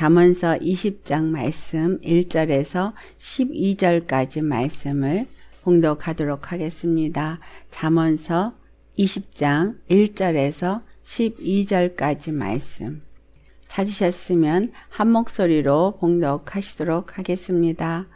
잠언서 20장 말씀 1절에서 12절까지 말씀을 봉독하도록 하겠습니다. 잠언서 20장 1절에서 12절까지 말씀 찾으셨으면 한 목소리로 봉독하시도록 하겠습니다.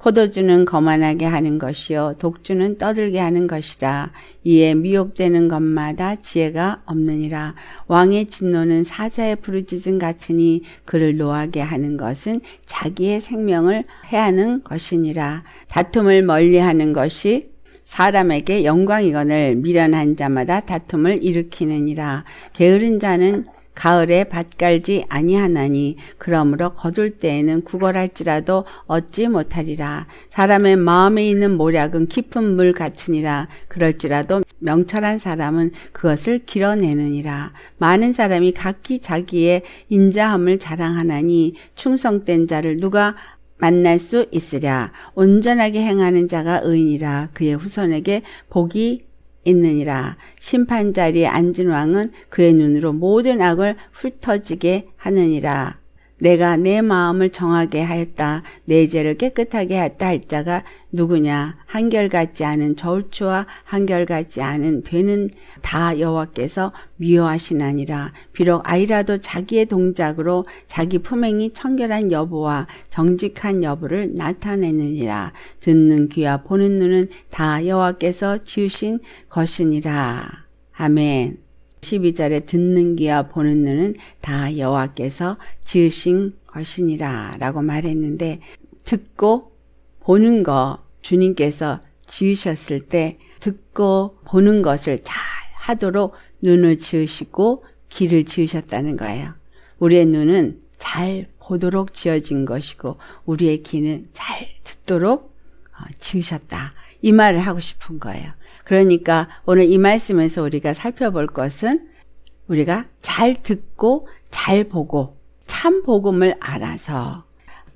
포도주는 거만하게 하는 것이요 독주는 떠들게 하는 것이라 이에 미혹되는 것마다 지혜가 없느니라 왕의 진노는 사자의 부르짖음 같으니 그를 노하게 하는 것은 자기의 생명을 해하는 것이니라 다툼을 멀리하는 것이 사람에게 영광이거늘 미련한 자마다 다툼을 일으키느니라 게으른 자는 가을에 밭갈지 아니하나니 그러므로 거둘 때에는 구걸할지라도 얻지 못하리라 사람의 마음에 있는 모략은 깊은 물 같으니라 그럴지라도 명철한 사람은 그것을 길어내느니라 많은 사람이 각기 자기의 인자함을 자랑하나니 충성된 자를 누가 만날 수 있으랴 온전하게 행하는 자가 의인이라 그의 후손에게 복이 있느니라 심판 자리에 앉은 왕은 그의 눈으로 모든 악을 훑어지게 하느니라 내가 내 마음을 정하게 하였다. 내 죄를 깨끗하게 하였다 할 자가 누구냐? 한결같지 않은 저울추와 한결같지 않은 되는 다 여호와께서 미워하시나니라. 비록 아이라도 자기의 동작으로 자기 품행이 청결한 여부와 정직한 여부를 나타내느니라. 듣는 귀와 보는 눈은 다 여호와께서 지으신 것이니라. 아멘. 12절에 듣는 귀와 보는 눈은 다 여호와께서 지으신 것이니라 라고 말했는데 듣고 보는 거 주님께서 지으셨을 때 듣고 보는 것을 잘 하도록 눈을 지으시고 귀를 지으셨다는 거예요. 우리의 눈은 잘 보도록 지어진 것이고 우리의 귀는 잘 듣도록 어, 지으셨다. 이 말을 하고 싶은 거예요. 그러니까 오늘 이 말씀에서 우리가 살펴볼 것은 우리가 잘 듣고 잘 보고 참 복음을 알아서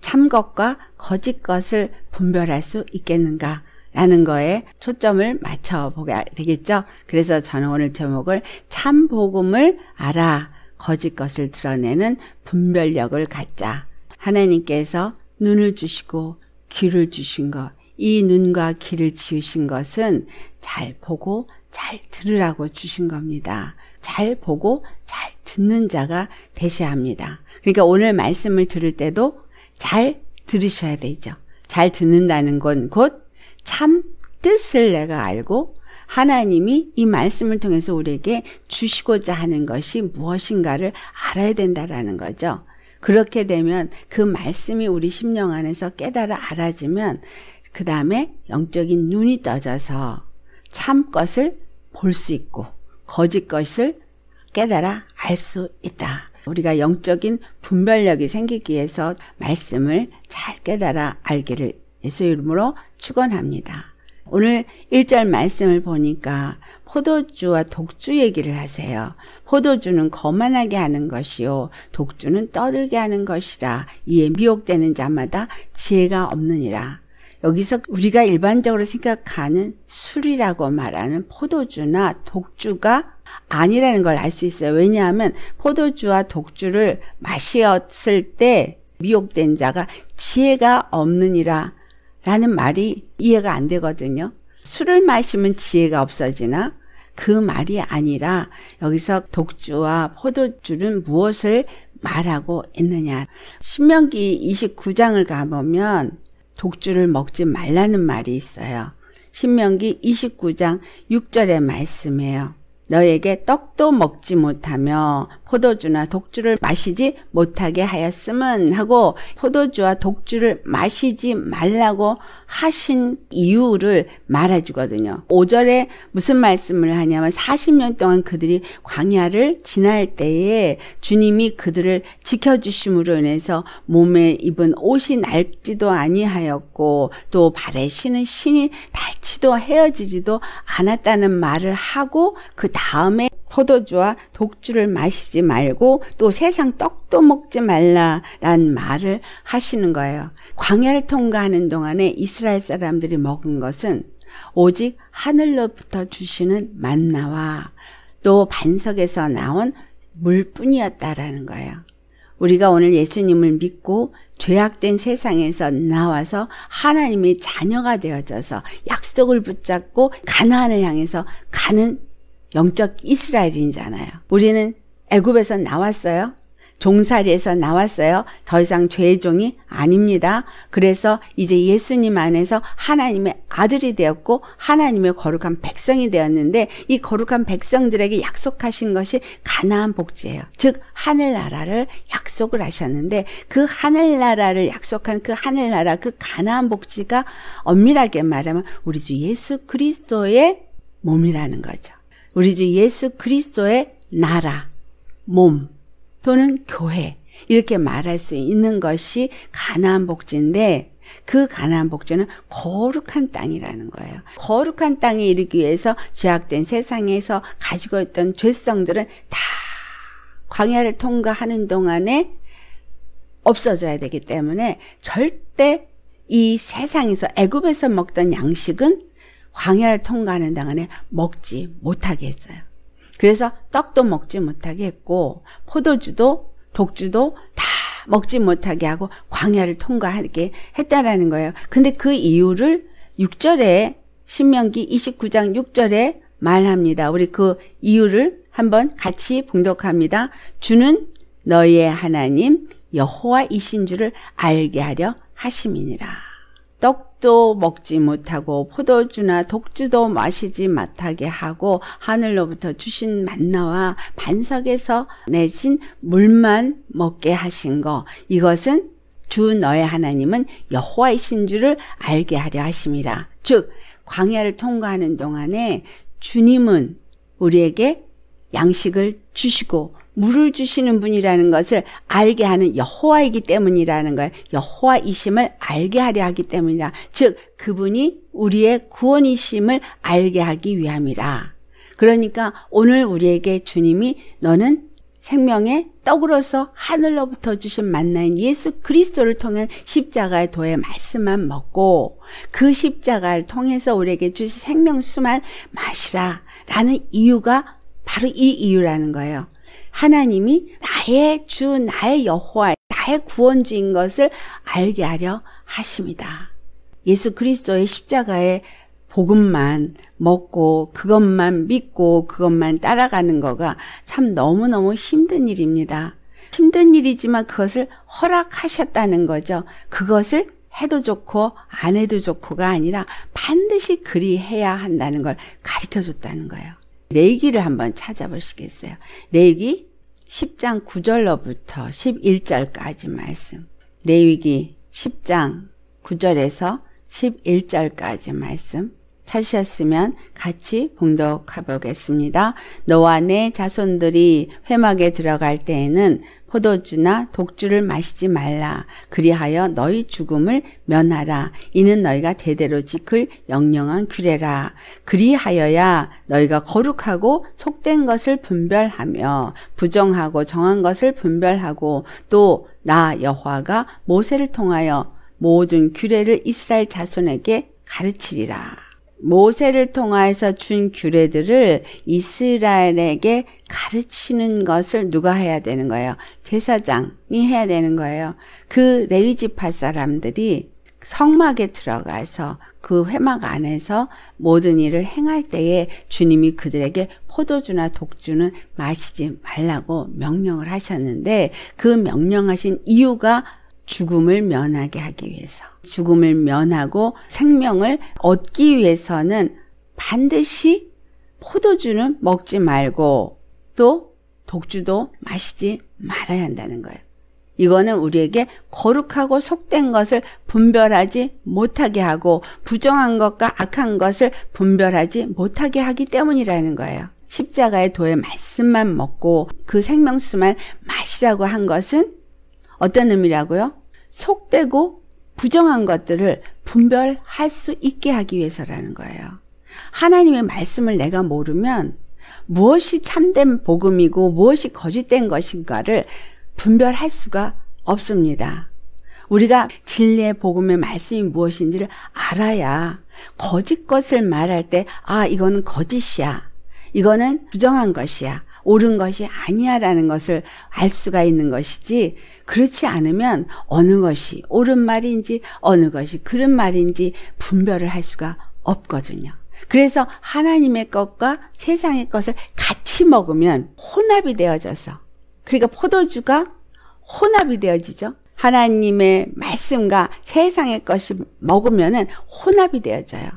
참 것과 거짓 것을 분별할 수 있겠는가 라는 거에 초점을 맞춰보게 되겠죠. 그래서 저는 오늘 제목을 참 복음을 알아 거짓 것을 드러내는 분별력을 갖자. 하나님께서 눈을 주시고 귀를 주신 것이 눈과 귀를 지으신 것은 잘 보고 잘 들으라고 주신 겁니다. 잘 보고 잘 듣는 자가 되셔야 합니다. 그러니까 오늘 말씀을 들을 때도 잘 들으셔야 되죠. 잘 듣는다는 건 곧 참 뜻을 내가 알고 하나님이 이 말씀을 통해서 우리에게 주시고자 하는 것이 무엇인가를 알아야 된다라는 거죠. 그렇게 되면 그 말씀이 우리 심령 안에서 깨달아 알아지면 그 다음에 영적인 눈이 떠져서 참 것을 볼 수 있고 거짓 것을 깨달아 알 수 있다. 우리가 영적인 분별력이 생기기 위해서 말씀을 잘 깨달아 알기를 예수 이름으로 축원합니다. 오늘 1절 말씀을 보니까 포도주와 독주 얘기를 하세요. 포도주는 거만하게 하는 것이요. 독주는 떠들게 하는 것이라. 이에 미혹되는 자마다 지혜가 없느니라. 여기서 우리가 일반적으로 생각하는 술이라고 말하는 포도주나 독주가 아니라는 걸 알 수 있어요. 왜냐하면 포도주와 독주를 마시을때 미혹된 자가 지혜가 없느니라 라는 말이 이해가 안 되거든요. 술을 마시면 지혜가 없어지나 그 말이 아니라 여기서 독주와 포도주는 무엇을 말하고 있느냐. 신명기 29장을 가보면 독주를 먹지 말라는 말이 있어요. 신명기 29장 6절의 말씀이에요. 너에게 떡도 먹지 못하며 포도주나 독주를 마시지 못하게 하였음은 하고 포도주와 독주를 마시지 말라고 하신 이유를 말해주거든요. 5절에 무슨 말씀을 하냐면 40년 동안 그들이 광야를 지날 때에 주님이 그들을 지켜주심으로 인해서 몸에 입은 옷이 낡지도 아니하였고 또 발에 신은 신이 닳지도 헤어지지도 않았다는 말을 하고 그 다음에 포도주와 독주를 마시지 말고 또 세상 떡도 먹지 말라라는 말을 하시는 거예요. 광야를 통과하는 동안에 이스라엘 사람들이 먹은 것은 오직 하늘로부터 주시는 만나와 또 반석에서 나온 물뿐이었다라는 거예요. 우리가 오늘 예수님을 믿고 죄악된 세상에서 나와서 하나님의 자녀가 되어져서 약속을 붙잡고 가나안을 향해서 가는 영적 이스라엘인잖아요. 우리는 애굽에서 나왔어요. 종살이에서 나왔어요. 더 이상 죄의 종이 아닙니다. 그래서 이제 예수님 안에서 하나님의 아들이 되었고 하나님의 거룩한 백성이 되었는데 이 거룩한 백성들에게 약속하신 것이 가나안 복지예요. 즉 하늘나라를 약속을 하셨는데 그 하늘나라를 약속한 그 하늘나라 그 가나안 복지가 엄밀하게 말하면 우리 주 예수 그리스도의 몸이라는 거죠. 우리 주 예수 그리스도의 나라, 몸 또는 교회 이렇게 말할 수 있는 것이 가나안 복지인데 그 가나안 복지는 거룩한 땅이라는 거예요. 거룩한 땅에 이르기 위해서 죄악된 세상에서 가지고 있던 죄성들은 다 광야를 통과하는 동안에 없어져야 되기 때문에 절대 이 세상에서 애굽에서 먹던 양식은 광야를 통과하는 동안에 먹지 못하게 했어요. 그래서 떡도 먹지 못하게 했고 포도주도 독주도 다 먹지 못하게 하고 광야를 통과하게 했다라는 거예요. 근데 그 이유를 6절에 신명기 29장 6절에 말합니다. 우리 그 이유를 한번 같이 봉독합니다. 주는 너희의 하나님 여호와이신 줄을 알게 하려 하심이니라. 떡도 먹지 못하고 포도주나 독주도 마시지 못하게 하고 하늘로부터 주신 만나와 반석에서 내신 물만 먹게 하신 거 이것은 주 너의 하나님은 여호와이신 줄을 알게 하려 하심이라. 즉 광야를 통과하는 동안에 주님은 우리에게 양식을 주시고 물을 주시는 분이라는 것을 알게 하는 여호와이기 때문이라는 거예요. 여호와이심을 알게 하려 하기 때문이라. 즉 그분이 우리의 구원이심을 알게 하기 위함이라. 그러니까 오늘 우리에게 주님이 너는 생명의 떡으로서 하늘로부터 주신 만나인 예수 그리스도를 통한 십자가의 도의 말씀만 먹고 그 십자가를 통해서 우리에게 주신 생명수만 마시라 라는 이유가 바로 이 이유라는 거예요. 하나님이 나의 주 나의 여호와 나의 구원주인 것을 알게 하려 하십니다. 예수 그리스도의 십자가의 복음만 먹고 그것만 믿고 그것만 따라가는 거가 참 너무너무 힘든 일입니다. 힘든 일이지만 그것을 허락하셨다는 거죠. 그것을 해도 좋고 안 해도 좋고가 아니라 반드시 그리 해야 한다는 걸 가르쳐 줬다는 거예요. 레이기를 한번 찾아보시겠어요. 레이기 10장 9절로부터 11절까지 말씀. 레위기 10장 9절에서 11절까지 말씀. 찾으셨으면 같이 봉독해 보겠습니다. 너와 내 자손들이 회막에 들어갈 때에는 포도주나 독주를 마시지 말라. 그리하여 너희 죽음을 면하라. 이는 너희가 대대로 지킬 영영한 규례라. 그리하여야 너희가 거룩하고 속된 것을 분별하며 부정하고 정한 것을 분별하고 또 나 여호와가 모세를 통하여 모든 규례를 이스라엘 자손에게 가르치리라. 모세를 통하여서 준 규례들을 이스라엘에게 가르치는 것을 누가 해야 되는 거예요? 제사장이 해야 되는 거예요. 그 레위 지파 사람들이 성막에 들어가서 그 회막 안에서 모든 일을 행할 때에 주님이 그들에게 포도주나 독주는 마시지 말라고 명령을 하셨는데 그 명령하신 이유가 죽음을 면하게 하기 위해서. 죽음을 면하고 생명을 얻기 위해서는 반드시 포도주는 먹지 말고 또 독주도 마시지 말아야 한다는 거예요. 이거는 우리에게 거룩하고 속된 것을 분별하지 못하게 하고 부정한 것과 악한 것을 분별하지 못하게 하기 때문이라는 거예요. 십자가의 도의 말씀만 먹고 그 생명수만 마시라고 한 것은 어떤 의미라고요? 속되고 부정한 것들을 분별할 수 있게 하기 위해서라는 거예요. 하나님의 말씀을 내가 모르면 무엇이 참된 복음이고 무엇이 거짓된 것인가를 분별할 수가 없습니다. 우리가 진리의 복음의 말씀이 무엇인지를 알아야 거짓 것을 말할 때, 아, 이거는 거짓이야. 이거는 부정한 것이야. 옳은 것이 아니야라는 것을 알 수가 있는 것이지 그렇지 않으면 어느 것이 옳은 말인지 어느 것이 그른 말인지 분별을 할 수가 없거든요. 그래서 하나님의 것과 세상의 것을 같이 먹으면 혼합이 되어져서 그러니까 포도주가 혼합이 되어지죠. 하나님의 말씀과 세상의 것이 먹으면 혼합이 되어져요.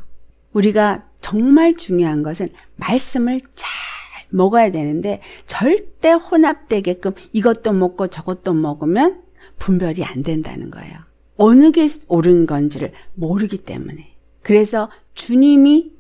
우리가 정말 중요한 것은 말씀을 잘 먹어야 되는데 절대 혼합되게끔 이것도 먹고 저것도 먹으면 분별이 안 된다는 거예요. 어느 게 옳은 건지를 모르기 때문에. 그래서 주님이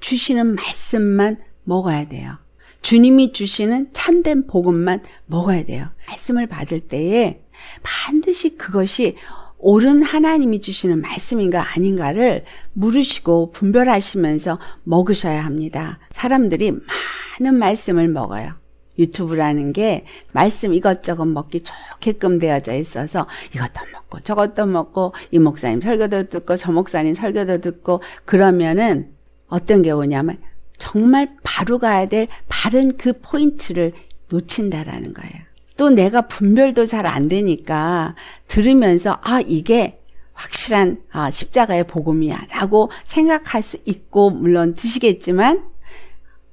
주시는 말씀만 먹어야 돼요. 주님이 주시는 참된 복음만 먹어야 돼요. 말씀을 받을 때에 반드시 그것이 옳은 하나님이 주시는 말씀인가 아닌가를 물으시고 분별하시면서 먹으셔야 합니다. 사람들이 많은 말씀을 먹어요. 유튜브라는 게 말씀 이것저것 먹기 좋게끔 되어져 있어서 이것도 먹고 저것도 먹고 이 목사님 설교도 듣고 저 목사님 설교도 듣고 그러면은 어떤 게 오냐면 정말 바로 가야 될 바른 그 포인트를 놓친다라는 거예요. 또 내가 분별도 잘 안 되니까 들으면서 아 이게 확실한 아, 십자가의 복음이야 라고 생각할 수 있고 물론 드시겠지만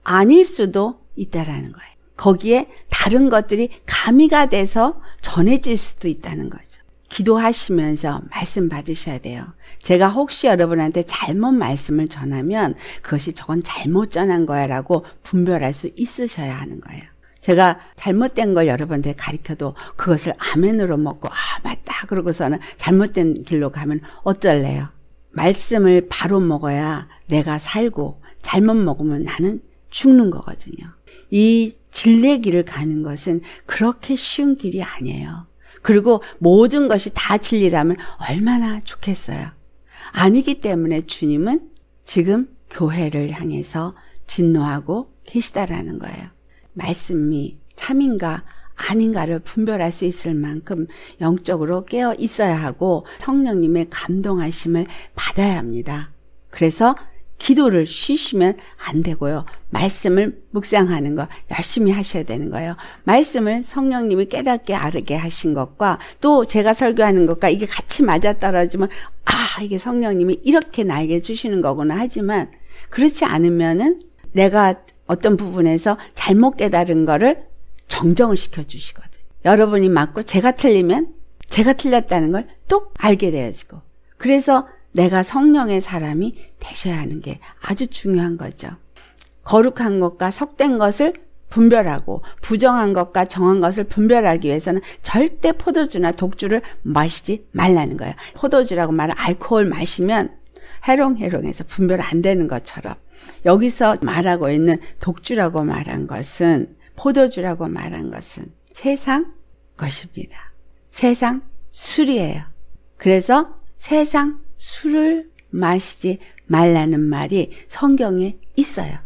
아닐 수도 있다라는 거예요. 거기에 다른 것들이 가미가 돼서 전해질 수도 있다는 거죠. 기도하시면서 말씀 받으셔야 돼요. 제가 혹시 여러분한테 잘못 말씀을 전하면 그것이 저건 잘못 전한 거야 라고 분별할 수 있으셔야 하는 거예요. 제가 잘못된 걸 여러분한테 가르켜도 그것을 아멘으로 먹고 아 맞다 그러고서는 잘못된 길로 가면 어쩔래요? 말씀을 바로 먹어야 내가 살고 잘못 먹으면 나는 죽는 거거든요. 이 진리 길을 가는 것은 그렇게 쉬운 길이 아니에요. 그리고 모든 것이 다 진리라면 얼마나 좋겠어요. 아니기 때문에 주님은 지금 교회를 향해서 진노하고 계시다라는 거예요. 말씀이 참인가 아닌가를 분별할 수 있을 만큼 영적으로 깨어 있어야 하고 성령님의 감동하심을 받아야 합니다. 그래서 기도를 쉬시면 안 되고요. 말씀을 묵상하는 거 열심히 하셔야 되는 거예요. 말씀을 성령님이 깨닫게 아르게 하신 것과 또 제가 설교하는 것과 이게 같이 맞아떨어지면 아, 이게 성령님이 이렇게 나에게 주시는 거구나 하지만 그렇지 않으면은 내가 어떤 부분에서 잘못 깨달은 거를 정정을 시켜주시거든. 여러분이 맞고 제가 틀리면 제가 틀렸다는 걸 똑 알게 되어지고. 그래서 내가 성령의 사람이 되셔야 하는 게 아주 중요한 거죠. 거룩한 것과 석된 것을 분별하고 부정한 것과 정한 것을 분별하기 위해서는 절대 포도주나 독주를 마시지 말라는 거예요. 포도주라고 말한 알코올 마시면 해롱해롱해서 분별 안 되는 것처럼 여기서 말하고 있는 독주라고 말한 것은 포도주라고 말한 것은 세상 것입니다. 세상 술이에요. 그래서 세상 술을 마시지 말라는 말이 성경에 있어요.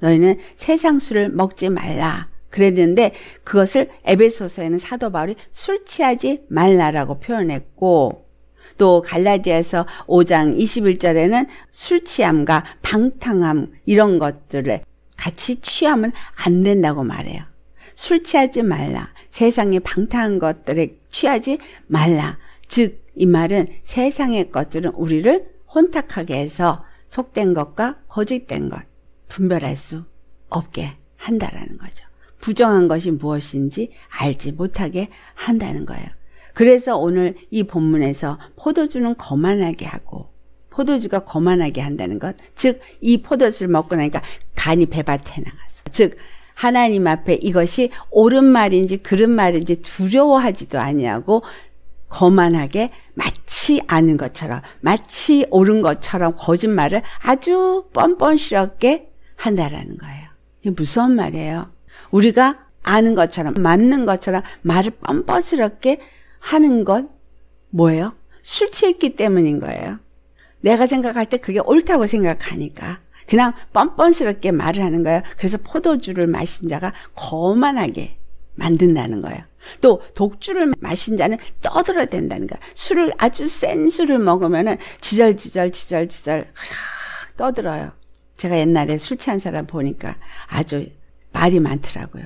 너희는 세상 술을 먹지 말라. 그랬는데 그것을 에베소서에는 사도 바울이 술 취하지 말라라고 표현했고 또갈라지아서 5장 21절에는 술 취함과 방탕함 이런 것들을 같이 취하면 안 된다고 말해요. 술 취하지 말라. 세상에 방탕한 것들에 취하지 말라. 즉, 이 말은 세상의 것들은 우리를 혼탁하게 해서 속된 것과 거짓된 것 분별할 수 없게 한다라는 거죠. 부정한 것이 무엇인지 알지 못하게 한다는 거예요. 그래서 오늘 이 본문에서 포도주는 거만하게 하고 포도주가 거만하게 한다는 것, 즉 이 포도주를 먹고 나니까 간이 배밭에 나가서, 즉 하나님 앞에 이것이 옳은 말인지 그른 말인지 두려워하지도 아니하고 거만하게 마치 아는 것처럼, 마치 옳은 것처럼 거짓말을 아주 뻔뻔스럽게 한다라는 거예요. 이게 무서운 말이에요. 우리가 아는 것처럼, 맞는 것처럼 말을 뻔뻔스럽게 하는 건 뭐예요? 술 취했기 때문인 거예요. 내가 생각할 때 그게 옳다고 생각하니까. 그냥 뻔뻔스럽게 말을 하는 거예요. 그래서 포도주를 마신 자가 거만하게 만든다는 거예요. 또 독주를 마신 자는 떠들어야 다는 거야. 술을 아주 센 술을 먹으면은 지절지절 지절지절 떠들어요. 제가 옛날에 술 취한 사람 보니까 아주 말이 많더라고요.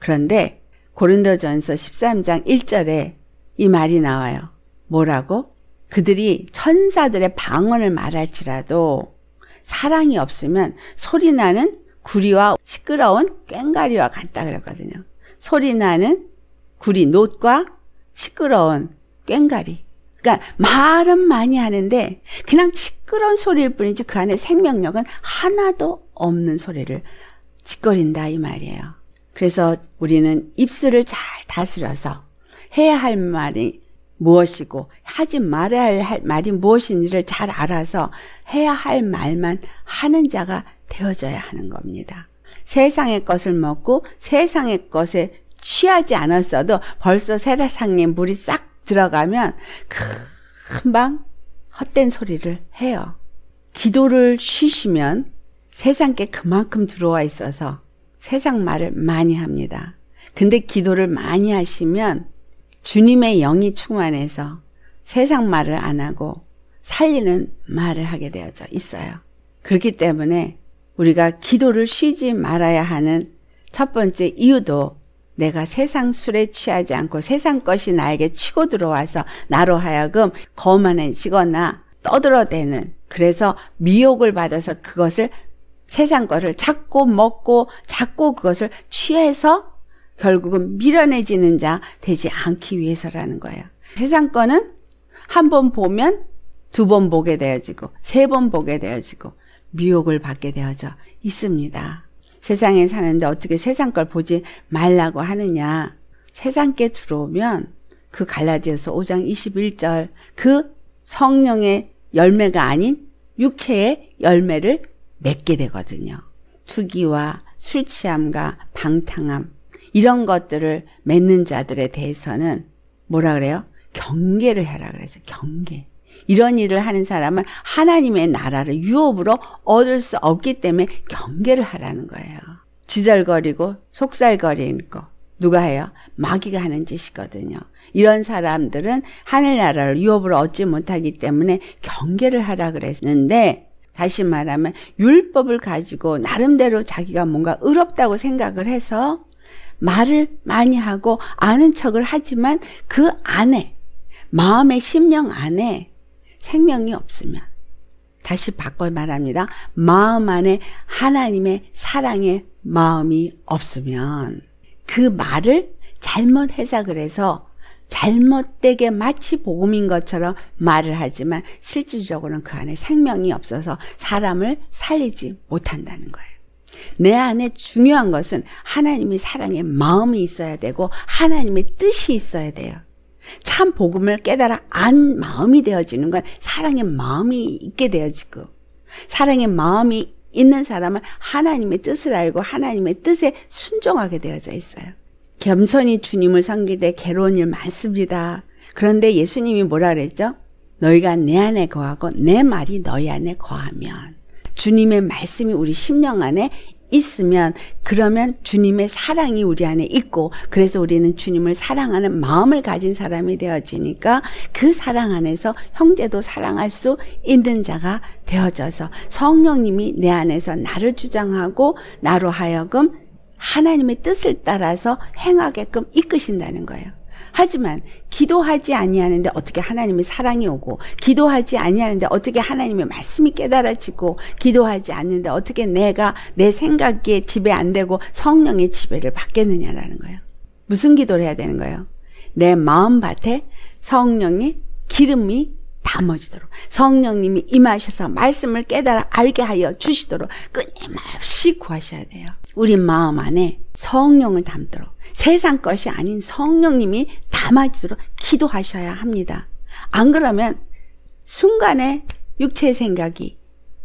그런데 고린도전서 13장 1절에 이 말이 나와요. 뭐라고? 그들이 천사들의 방언을 말할지라도 사랑이 없으면 소리나는 구리와 시끄러운 꽹가리와 같다 그랬거든요. 소리나는 구리 놋과 시끄러운 꽹가리. 그러니까 말은 많이 하는데 그냥 시끄러운 소리일 뿐이지 그 안에 생명력은 하나도 없는 소리를 짓거린다 이 말이에요. 그래서 우리는 입술을 잘 다스려서 해야 할 말이 무엇이고 하지 말아야 할 말이 무엇인지를 잘 알아서 해야 할 말만 하는 자가 되어져야 하는 겁니다. 세상의 것을 먹고 세상의 것에 취하지 않았어도 벌써 세상에 물이 싹 들어가면 금방 헛된 소리를 해요. 기도를 쉬시면 세상께 그만큼 들어와 있어서 세상 말을 많이 합니다. 근데 기도를 많이 하시면 주님의 영이 충만해서 세상 말을 안 하고 살리는 말을 하게 되어져 있어요. 그렇기 때문에 우리가 기도를 쉬지 말아야 하는 첫 번째 이유도 내가 세상 술에 취하지 않고 세상 것이 나에게 치고 들어와서 나로 하여금 거만해지거나 떠들어대는 그래서 미혹을 받아서 그것을 세상 거를 자꾸 먹고 자꾸 그것을 취해서 결국은 밀어내지는 자 되지 않기 위해서라는 거예요. 세상 거는 한번 보면 두 번 보게 되어지고 세 번 보게 되어지고 미혹을 받게 되어져 있습니다. 세상에 사는데 어떻게 세상 걸 보지 말라고 하느냐. 세상께 들어오면 그 갈라지에서 5장 21절 그 성령의 열매가 아닌 육체의 열매를 맺게 되거든요. 투기와 술 취함과 방탕함, 이런 것들을 맺는 자들에 대해서는 뭐라 그래요? 경계를 해라 그래서 경계. 이런 일을 하는 사람은 하나님의 나라를 유업으로 얻을 수 없기 때문에 경계를 하라는 거예요. 지절거리고 속살거리는 거 누가 해요? 마귀가 하는 짓이거든요. 이런 사람들은 하늘나라를 유업으로 얻지 못하기 때문에 경계를 하라 그랬는데 다시 말하면 율법을 가지고 나름대로 자기가 뭔가 의롭다고 생각을 해서 말을 많이 하고 아는 척을 하지만 그 안에 마음의 심령 안에 생명이 없으면 다시 바꿔 말합니다. 마음 안에 하나님의 사랑의 마음이 없으면 그 말을 잘못 해석을 해서 잘못되게 마치 복음인 것처럼 말을 하지만 실질적으로는 그 안에 생명이 없어서 사람을 살리지 못한다는 거예요. 내 안에 중요한 것은 하나님의 사랑의 마음이 있어야 되고 하나님의 뜻이 있어야 돼요. 참 복음을 깨달아 안 마음이 되어지는 건 사랑의 마음이 있게 되어지고 사랑의 마음이 있는 사람은 하나님의 뜻을 알고 하나님의 뜻에 순종하게 되어져 있어요. 겸손히 주님을 섬길 때 괴로운 일 많습니다. 그런데 예수님이 뭐라 그랬죠? 너희가 내 안에 거하고 내 말이 너희 안에 거하면 주님의 말씀이 우리 심령 안에 있으면 그러면 주님의 사랑이 우리 안에 있고 그래서 우리는 주님을 사랑하는 마음을 가진 사람이 되어지니까 그 사랑 안에서 형제도 사랑할 수 있는 자가 되어져서 성령님이 내 안에서 나를 주장하고 나로 하여금 하나님의 뜻을 따라서 행하게끔 이끄신다는 거예요. 하지만 기도하지 아니하는데 어떻게 하나님의 사랑이 오고 기도하지 아니하는데 어떻게 하나님의 말씀이 깨달아지고 기도하지 않는데 어떻게 내가 내 생각에 지배 안 되고 성령의 지배를 받겠느냐라는 거예요. 무슨 기도를 해야 되는 거예요? 내 마음밭에 성령의 기름이 담아지도록 성령님이 임하셔서 말씀을 깨달아 알게 하여 주시도록 끊임없이 구하셔야 돼요. 우리 마음 안에 성령을 담도록 세상 것이 아닌 성령님이 담아지도록 기도하셔야 합니다. 안 그러면 순간에 육체의 생각이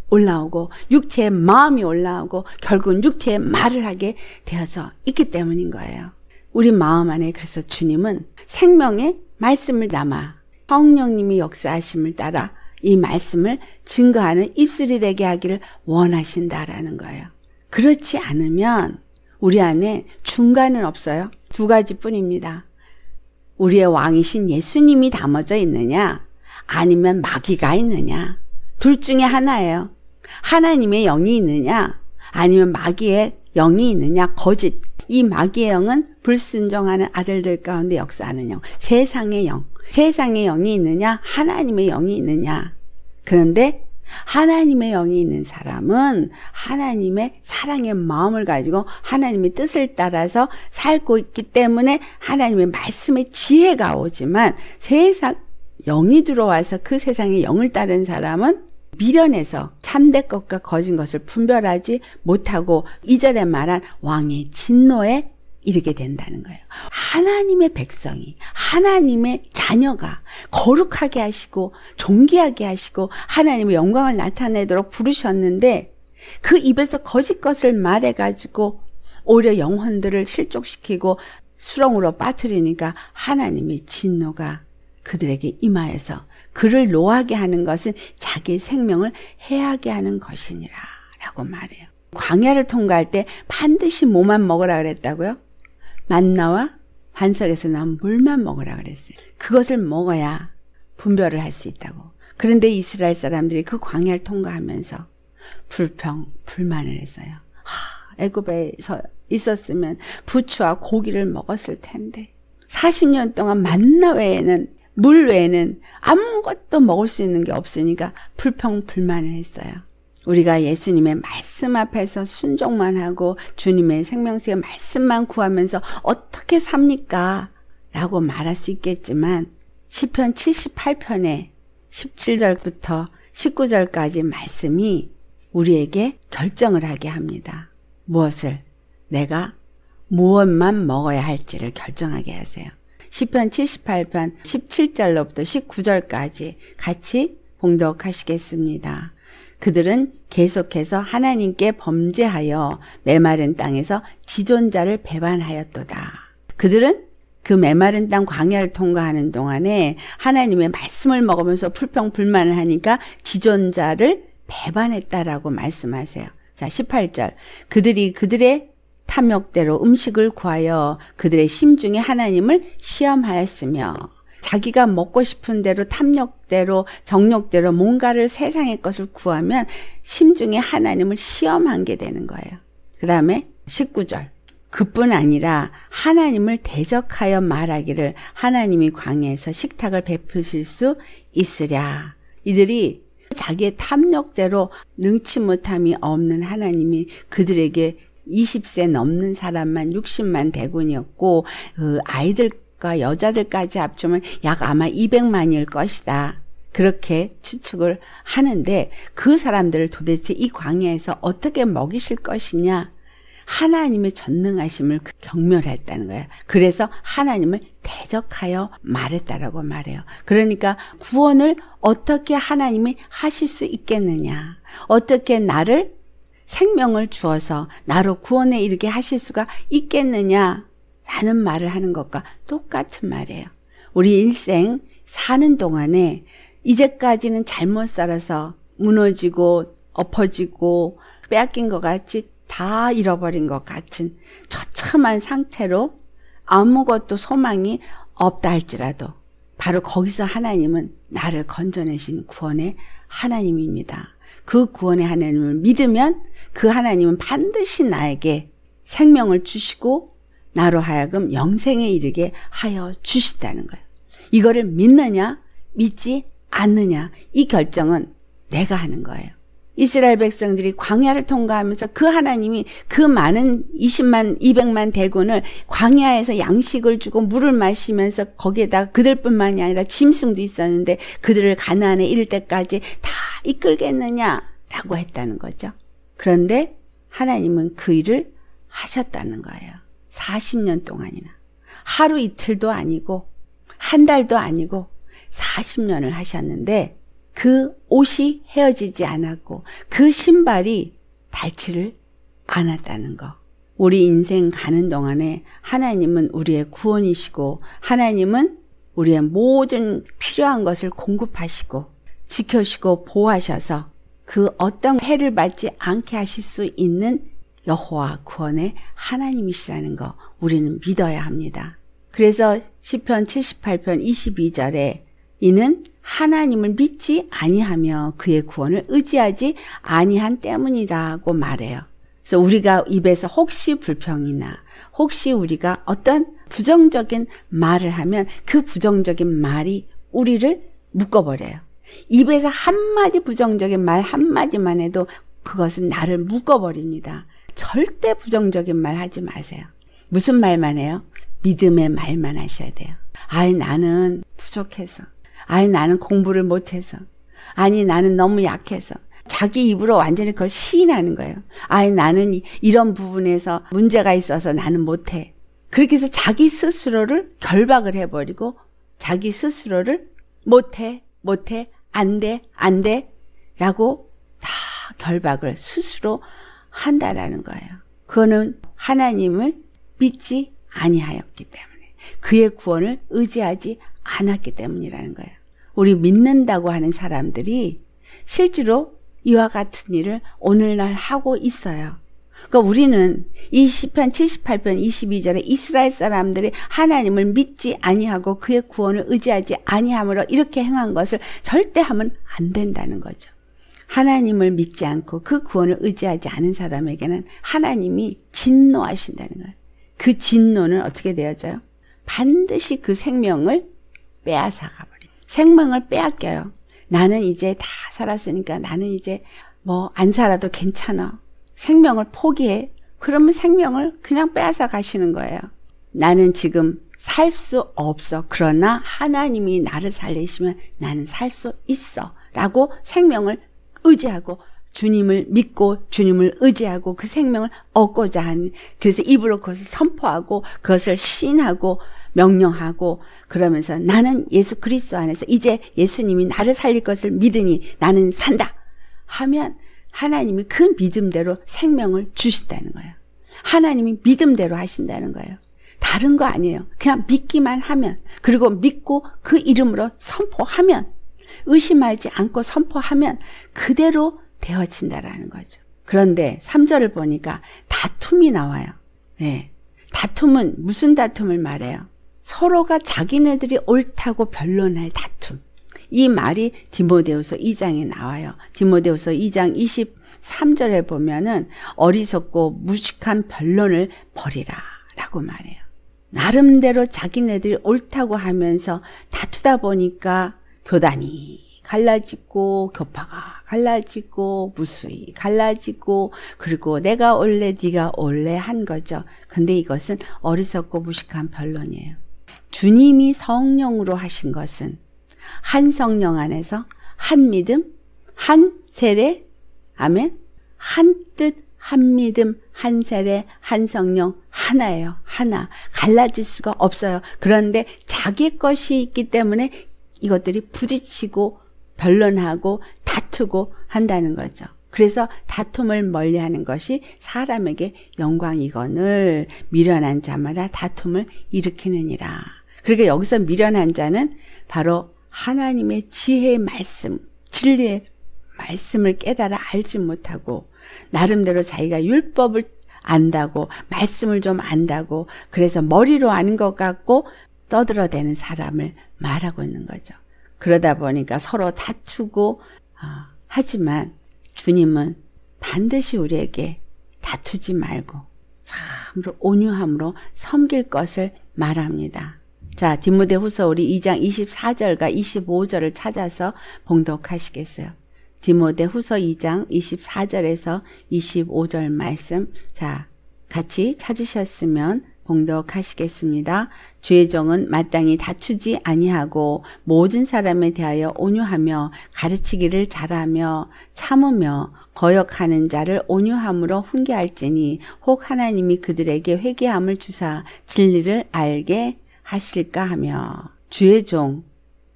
올라오고 육체의 마음이 올라오고 결국은 육체의 말을 하게 되어서 있기 때문인 거예요. 우리 마음 안에 그래서 주님은 생명의 말씀을 담아 성령님이 역사하심을 따라 이 말씀을 증거하는 입술이 되게 하기를 원하신다라는 거예요. 그렇지 않으면 우리 안에 중간은 없어요. 두 가지뿐입니다. 우리의 왕이신 예수님이 담아져 있느냐 아니면 마귀가 있느냐 둘 중에 하나예요. 하나님의 영이 있느냐 아니면 마귀의 영이 있느냐 거짓 이 마귀의 영은 불순종하는 아들들 가운데 역사하는 영 세상의 영 세상의 영이 있느냐 하나님의 영이 있느냐 그런데 하나님의 영이 있는 사람은 하나님의 사랑의 마음을 가지고 하나님의 뜻을 따라서 살고 있기 때문에 하나님의 말씀의 지혜가 오지만 세상 영이 들어와서 그 세상의 영을 따른 사람은 미련해서 참된 것과 거짓 것을 분별하지 못하고 이전에 말한 왕의 진노에 이르게 된다는 거예요. 하나님의 백성이 하나님의 자녀가 거룩하게 하시고 존귀하게 하시고 하나님의 영광을 나타내도록 부르셨는데 그 입에서 거짓 것을 말해 가지고 오히려 영혼들을 실족시키고 수렁으로 빠뜨리니까 하나님의 진노가 그들에게 임하여서 그를 노하게 하는 것은 자기 생명을 해하게 하는 것이니라 라고 말해요. 광야를 통과할 때 반드시 뭐만 먹으라 그랬다고요? 만나와 반석에서 나온 물만 먹으라 그랬어요. 그것을 먹어야 분별을 할 수 있다고. 그런데 이스라엘 사람들이 그 광야를 통과하면서 불평, 불만을 했어요. 하, 애굽에서 있었으면 부추와 고기를 먹었을 텐데 40년 동안 만나 외에는 물 외에는 아무것도 먹을 수 있는 게 없으니까 불평 불만을 했어요. 우리가 예수님의 말씀 앞에서 순종만 하고 주님의 생명수의 말씀만 구하면서 어떻게 삽니까? 라고 말할 수 있겠지만 1 0편 78편에 17절부터 19절까지 말씀이 우리에게 결정을 하게 합니다. 무엇을 내가 무엇만 먹어야 할지를 결정하게 하세요. 시편 78편 17절로부터 19절까지 같이 봉독하시겠습니다. 그들은 계속해서 하나님께 범죄하여 메마른 땅에서 지존자를 배반하였도다. 그들은 그 메마른 땅 광야를 통과하는 동안에 하나님의 말씀을 먹으면서 불평불만을 하니까 지존자를 배반했다라고 말씀하세요. 자, 18절. 그들이 그들의 탐욕대로 음식을 구하여 그들의 심중에 하나님을 시험하였으며 자기가 먹고 싶은 대로 탐욕대로 정욕대로 뭔가를 세상의 것을 구하면 심중에 하나님을 시험한 게 되는 거예요. 그 다음에 19절. 그뿐 아니라 하나님을 대적하여 말하기를 하나님이 광해에서 식탁을 베푸실 수 있으랴. 이들이 자기의 탐욕대로 능치 못함이 없는 하나님이 그들에게 20세 넘는 사람만 60만 대군이었고 그 아이들 가족과 여자들까지 합치면 약 아마 200만일 것이다. 그렇게 추측을 하는데 그 사람들을 도대체 이 광야에서 어떻게 먹이실 것이냐? 하나님의 전능하심을 그 경멸했다는 거예 그래서 하나님을 대적하여 말했다라고 말해요. 그러니까 구원을 어떻게 하나님이 하실 수 있겠느냐? 어떻게 나를 생명을 주어서 나로 구원에 이르게 하실 수가 있겠느냐? 라는 말을 하는 것과 똑같은 말이에요. 우리 일생 사는 동안에 이제까지는 잘못 살아서 무너지고 엎어지고 빼앗긴 것 같이 다 잃어버린 것 같은 처참한 상태로 아무것도 소망이 없다 할지라도 바로 거기서 하나님은 나를 건져내신 구원의 하나님입니다. 그 구원의 하나님을 믿으면 그 하나님은 반드시 나에게 생명을 주시고 나로 하여금 영생에 이르게 하여 주신다는 거예요. 이거를 믿느냐 믿지 않느냐 이 결정은 내가 하는 거예요. 이스라엘 백성들이 광야를 통과하면서 그 하나님이 그 많은 20만 200만 대군을 광야에서 양식을 주고 물을 마시면서 거기에다 그들뿐만이 아니라 짐승도 있었는데 그들을 가나안에 이를 때까지 다 이끌겠느냐라고 했다는 거죠. 그런데 하나님은 그 일을 하셨다는 거예요. 40년 동안이나 하루 이틀도 아니고 한 달도 아니고 40년을 하셨는데 그 옷이 헤어지지 않았고 그 신발이 닳지를 않았다는 거. 우리 인생 가는 동안에 하나님은 우리의 구원이시고 하나님은 우리의 모든 필요한 것을 공급하시고 지켜시고 보호하셔서 그 어떤 해를 받지 않게 하실 수 있는 여호와 구원의 하나님이시라는 거 우리는 믿어야 합니다. 그래서 시편 78편 22절에 이는 하나님을 믿지 아니하며 그의 구원을 의지하지 아니한 때문이라고 말해요. 그래서 우리가 입에서 혹시 불평이나 혹시 우리가 어떤 부정적인 말을 하면 그 부정적인 말이 우리를 묶어버려요. 입에서 한마디 부정적인 말 한마디만 해도 그것은 나를 묶어버립니다. 절대 부정적인 말 하지 마세요. 무슨 말만 해요? 믿음의 말만 하셔야 돼요. 아이, 나는 부족해서. 아이, 나는 공부를 못해서. 아니, 나는 너무 약해서. 자기 입으로 완전히 그걸 시인하는 거예요. 아이, 나는 이런 부분에서 문제가 있어서 나는 못해. 그렇게 해서 자기 스스로를 결박을 해버리고 자기 스스로를 못해, 못해, 안 돼, 안 돼, 라고 다 결박을 스스로 한다라는 거예요. 그거는 하나님을 믿지 아니하였기 때문에 그의 구원을 의지하지 않았기 때문이라는 거예요. 우리 믿는다고 하는 사람들이 실제로 이와 같은 일을 오늘날 하고 있어요. 그러니까 우리는 20편 78편 22절에 이스라엘 사람들이 하나님을 믿지 아니하고 그의 구원을 의지하지 아니함으로 이렇게 행한 것을 절대 하면 안 된다는 거죠. 하나님을 믿지 않고 그 구원을 의지하지 않은 사람에게는 하나님이 진노하신다는 거예요. 그 진노는 어떻게 되어져요? 반드시 그 생명을 빼앗아가 버려요. 생명을 빼앗겨요. 나는 이제 다 살았으니까 나는 이제 뭐 안 살아도 괜찮아. 생명을 포기해. 그러면 생명을 그냥 빼앗아 가시는 거예요. 나는 지금 살 수 없어. 그러나 하나님이 나를 살리시면 나는 살 수 있어. 라고 생명을 의지하고 주님을 믿고 주님을 의지하고 그 생명을 얻고자 한 그래서 입으로 그것을 선포하고 그것을 시하고 명령하고 그러면서 나는 예수 그리스도 안에서 이제 예수님이 나를 살릴 것을 믿으니 나는 산다 하면 하나님이 그 믿음대로 생명을 주신다는 거예요. 하나님이 믿음대로 하신다는 거예요. 다른 거 아니에요. 그냥 믿기만 하면 그리고 믿고 그 이름으로 선포하면 의심하지 않고 선포하면 그대로 되어진다라는 거죠. 그런데 3절을 보니까 다툼이 나와요. 네. 다툼은 무슨 다툼을 말해요? 서로가 자기네들이 옳다고 변론할 다툼. 이 말이 디모데후서 2장에 나와요. 디모데후서 2장 23절에 보면은 어리석고 무식한 변론을 버리라라고 말해요. 나름대로 자기네들이 옳다고 하면서 다투다 보니까 교단이 갈라지고 교파가 갈라지고 무수히 갈라지고 그리고 내가 원래 네가 원래한 거죠. 근데 이것은 어리석고 무식한 변론이에요. 주님이 성령으로 하신 것은 한 성령 안에서 한 믿음, 한 세례, 아멘, 한 뜻, 한 믿음, 한 세례, 한 성령, 하나예요. 하나. 갈라질 수가 없어요. 그런데 자기 것이 있기 때문에 이것들이 부딪히고 변론하고 다투고 한다는 거죠. 그래서 다툼을 멀리하는 것이 사람에게 영광이건을 미련한 자마다 다툼을 일으키느니라. 그러니까 여기서 미련한 자는 바로 하나님의 지혜의 말씀, 진리의 말씀을 깨달아 알지 못하고 나름대로 자기가 율법을 안다고 말씀을 좀 안다고 그래서 머리로 아는 것 같고 떠들어대는 사람을 말하고 있는 거죠. 그러다 보니까 서로 다투고 어, 하지만 주님은 반드시 우리에게 다투지 말고 참으로 온유함으로 섬길 것을 말합니다. 자, 디모데 후서 우리 2장 24절과 25절을 찾아서 봉독하시겠어요. 디모데 후서 2장 24절에서 25절 말씀. 자, 같이 찾으셨으면 봉독하시겠습니다 주의 정은 마땅히 다투지 아니하고 모든 사람에 대하여 온유하며 가르치기를 잘하며 참으며 거역하는 자를 온유함으로 훈계할지니 혹 하나님이 그들에게 회개함을 주사 진리를 알게 하실까 하며 주의 종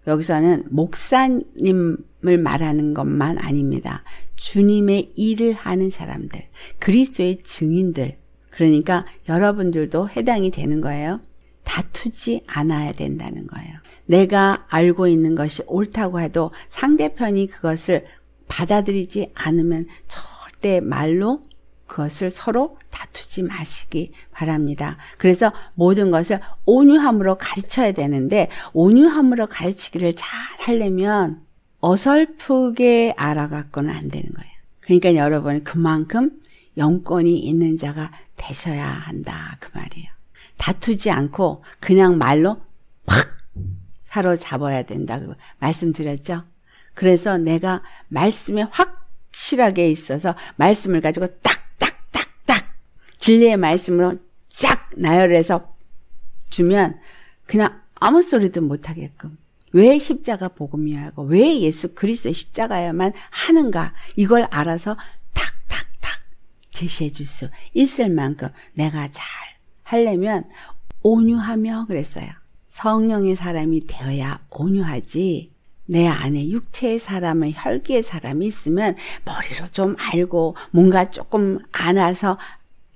여기서는 목사님을 말하는 것만 아닙니다. 주님의 일을 하는 사람들, 그리스도의 증인들, 그러니까 여러분들도 해당이 되는 거예요. 다투지 않아야 된다는 거예요. 내가 알고 있는 것이 옳다고 해도 상대편이 그것을 받아들이지 않으면 절대 말로 그것을 서로 다투지 마시기 바랍니다. 그래서 모든 것을 온유함으로 가르쳐야 되는데 온유함으로 가르치기를 잘 하려면 어설프게 알아갖고는 안 되는 거예요. 그러니까 여러분 그만큼 영권이 있는 자가 되셔야 한다 그 말이에요. 다투지 않고 그냥 말로 팍 사로잡아야 된다 그 말씀드렸죠. 그래서 내가 말씀에 확실하게 있어서 말씀을 가지고 딱딱딱딱 진리의 말씀으로 쫙 나열해서 주면 그냥 아무 소리도 못 하게끔 왜 십자가 복음이야 하고 왜 예수 그리스도 십자가야만 하는가 이걸 알아서 탁탁 제시해 줄 수 있을 만큼 내가 잘 하려면 온유하며 그랬어요. 성령의 사람이 되어야 온유하지. 내 안에 육체의 사람은 혈기의 사람이 있으면 머리로 좀 알고 뭔가 조금 안아서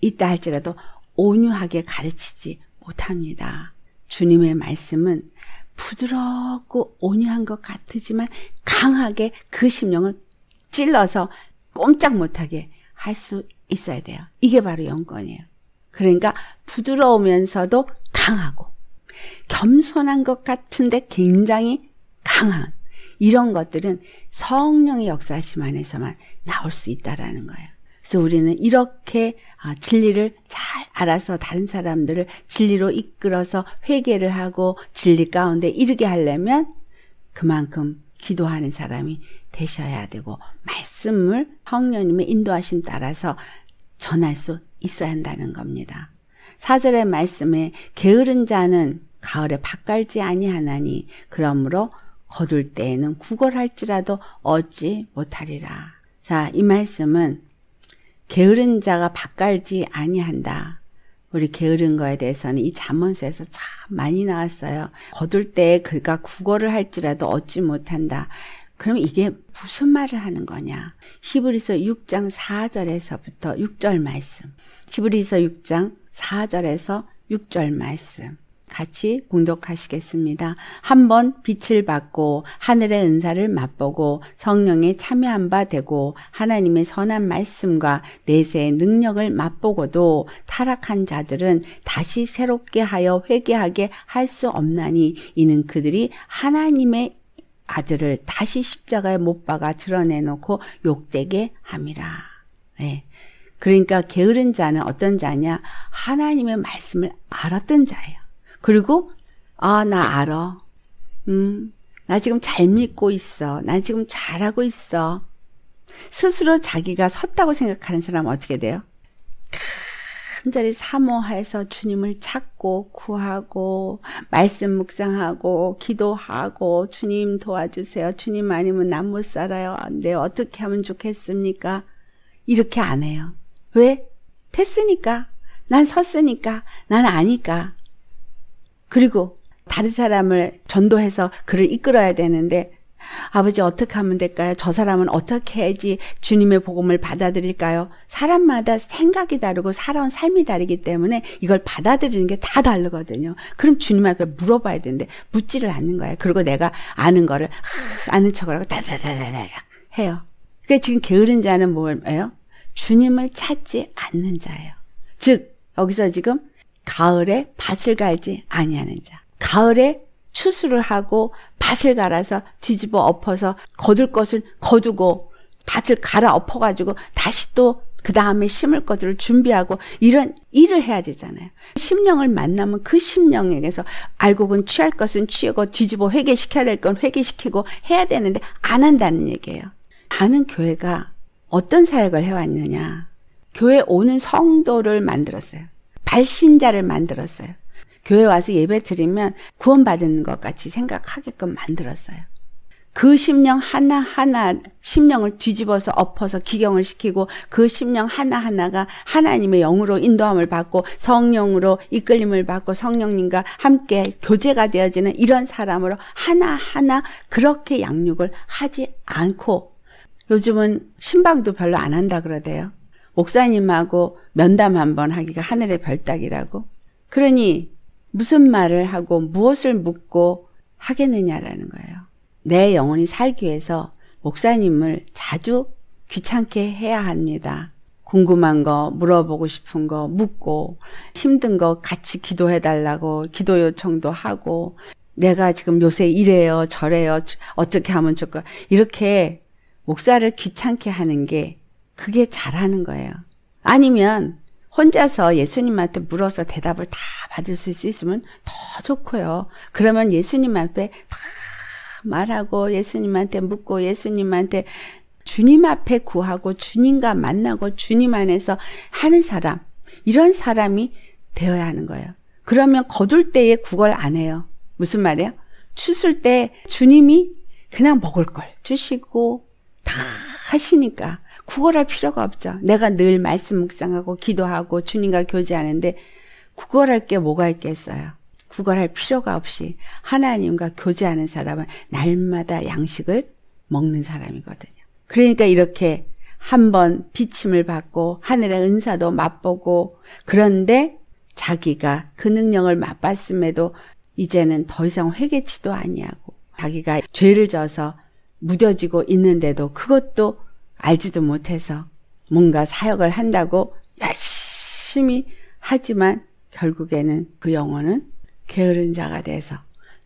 있다 할지라도 온유하게 가르치지 못합니다. 주님의 말씀은 부드럽고 온유한 것같지만 강하게 그 심령을 찔러서 꼼짝 못하게 할수 있어야 돼요. 이게 바로 영권이에요. 그러니까 부드러우면서도 강하고 겸손한 것 같은데 굉장히 강한 이런 것들은 성령의 역사심 안에서만 나올 수 있다라는 거예요. 그래서 우리는 이렇게 아, 진리를 잘 알아서 다른 사람들을 진리로 이끌어서 회개를 하고 진리 가운데 이르게 하려면 그만큼 기도하는 사람이 되셔야 되고 말씀을 성령님의 인도하심 따라서 전할 수 있어야 한다는 겁니다. 사절의 말씀에 게으른 자는 가을에 밭갈지 아니하나니 그러므로 거둘 때에는 구걸할지라도 얻지 못하리라. 자, 이 말씀은 게으른 자가 밭갈지 아니한다. 우리 게으른 거에 대해서는 이 잠언서에서 참 많이 나왔어요. 거둘 때에 그가 구걸을 할지라도 얻지 못한다. 그럼 이게 무슨 말을 하는 거냐? 히브리서 6장 4절에서부터 6절 말씀. 히브리서 6장 4절에서 6절 말씀. 같이 봉독하시겠습니다. 한번 빛을 받고 하늘의 은사를 맛보고 성령에 참여한 바 되고 하나님의 선한 말씀과 내세의 능력을 맛보고도 타락한 자들은 다시 새롭게 하여 회개하게 할 수 없나니 이는 그들이 하나님의 아들을 다시 십자가에 못 박아 드러내놓고 욕되게 함이라. 네. 그러니까 게으른 자는 어떤 자냐? 하나님의 말씀을 알았던 자예요. 그리고 아, 나 알아. 음, 나 지금 잘 믿고 있어. 난 지금 잘하고 있어. 스스로 자기가 섰다고 생각하는 사람은 어떻게 돼요? 간절히 사모해서 주님을 찾고 구하고 말씀 묵상하고 기도하고 주님 도와주세요. 주님 아니면 난 못 살아요. 네, 어떻게 하면 좋겠습니까? 이렇게 안 해요. 왜? 됐으니까. 난 섰으니까. 난 아니까. 그리고 다른 사람을 전도해서 그를 이끌어야 되는데 아버지 어떻게 하면 될까요? 저 사람은 어떻게 해야지 주님의 복음을 받아들일까요? 사람마다 생각이 다르고 살아온 삶이 다르기 때문에 이걸 받아들이는 게 다 다르거든요. 그럼 주님 앞에 물어봐야 되는데 묻지를 않는 거예요. 그리고 내가 아는 거를 아는 척을 하고 다다다다다 해요. 그게 그러니까 지금 게으른 자는 뭐예요? 주님을 찾지 않는 자예요. 즉 여기서 지금 가을에 밭을 갈지 아니하는 자. 가을에 추수를 하고 밭을 갈아서 뒤집어 엎어서 거둘 것을 거두고 밭을 갈아 엎어가지고 다시 또 그 다음에 심을 것들을 준비하고 이런 일을 해야 되잖아요. 심령을 만나면 그 심령에게서 알곡은 취할 것은 취하고 뒤집어 회개시켜야 될 건 회개시키고 해야 되는데 안 한다는 얘기예요. 아는 교회가 어떤 사역을 해왔느냐. 교회 오는 성도를 만들었어요. 발신자를 만들었어요. 교회 와서 예배 드리면 구원받은 것 같이 생각하게끔 만들었어요. 그 심령 하나하나, 심령을 뒤집어서 엎어서 기경을 시키고 그 심령 하나하나가 하나님의 영으로 인도함을 받고 성령으로 이끌림을 받고 성령님과 함께 교제가 되어지는 이런 사람으로 하나하나 그렇게 양육을 하지 않고 요즘은 신방도 별로 안 한다 그러대요. 목사님하고 면담 한 번 하기가 하늘의 별따기라고. 그러니 무슨 말을 하고 무엇을 묻고 하겠느냐라는 거예요. 내 영혼이 살기 위해서 목사님을 자주 귀찮게 해야 합니다. 궁금한 거, 물어보고 싶은 거 묻고, 힘든 거 같이 기도해 달라고 기도 요청도 하고, 내가 지금 요새 이래요, 저래요, 어떻게 하면 좋을까. 이렇게 목사를 귀찮게 하는 게 그게 잘하는 거예요. 아니면 혼자서 예수님한테 물어서 대답을 다 받을 수 있으면 더 좋고요. 그러면 예수님 앞에 다 말하고 예수님한테 묻고 예수님한테 주님 앞에 구하고 주님과 만나고 주님 안에서 하는 사람 이런 사람이 되어야 하는 거예요. 그러면 거둘 때에 구걸 안 해요. 무슨 말이에요? 추술 때 주님이 그냥 먹을 걸 주시고 다 하시니까 구걸할 필요가 없죠. 내가 늘 말씀 묵상하고 기도하고 주님과 교제하는데 구걸할 게 뭐가 있겠어요. 구걸할 필요가 없이 하나님과 교제하는 사람은 날마다 양식을 먹는 사람이거든요. 그러니까 이렇게 한번 비침을 받고 하늘의 은사도 맛보고 그런데 자기가 그 능력을 맛봤음에도 이제는 더 이상 회개치도 아니하고 자기가 죄를 져서 무뎌지고 있는데도 그것도 알지도 못해서 뭔가 사역을 한다고 열심히 하지만 결국에는 그 영혼은 게으른 자가 돼서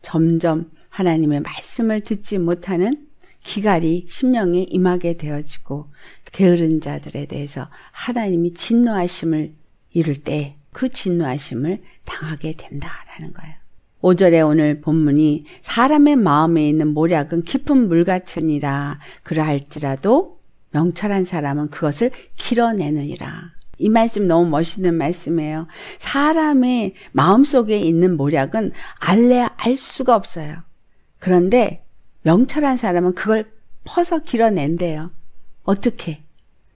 점점 하나님의 말씀을 듣지 못하는 기갈이 심령에 임하게 되어지고 게으른 자들에 대해서 하나님이 진노하심을 이룰 때 그 진노하심을 당하게 된다라는 거예요. 5절에 오늘 본문이 사람의 마음에 있는 모략은 깊은 물 같으니라 그러할지라도 명철한 사람은 그것을 길어내느니라. 이 말씀 너무 멋있는 말씀이에요. 사람의 마음속에 있는 모략은 알래야 알 수가 없어요. 그런데 명철한 사람은 그걸 퍼서 길어낸대요. 어떻게?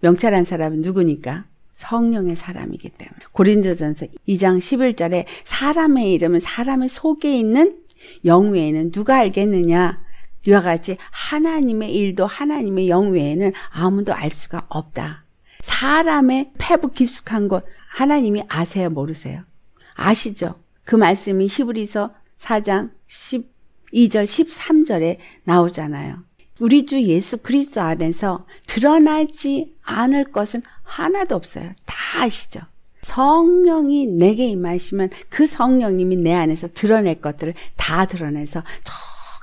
명철한 사람은 누구니까? 성령의 사람이기 때문에. 고린도전서 2장 11절에 사람의 이름은 사람의 속에 있는 영외에는 누가 알겠느냐? 이와 같이 하나님의 일도 하나님의 영 외에는 아무도 알 수가 없다. 사람의 패부 기숙한 것 하나님이 아세요 모르세요? 아시죠? 그 말씀이 히브리서 4장 12절 13절에 나오잖아요. 우리 주 예수 그리스도 안에서 드러나지 않을 것은 하나도 없어요. 다 아시죠? 성령이 내게 임하시면 그 성령님이 내 안에서 드러낼 것들을 다 드러내서 저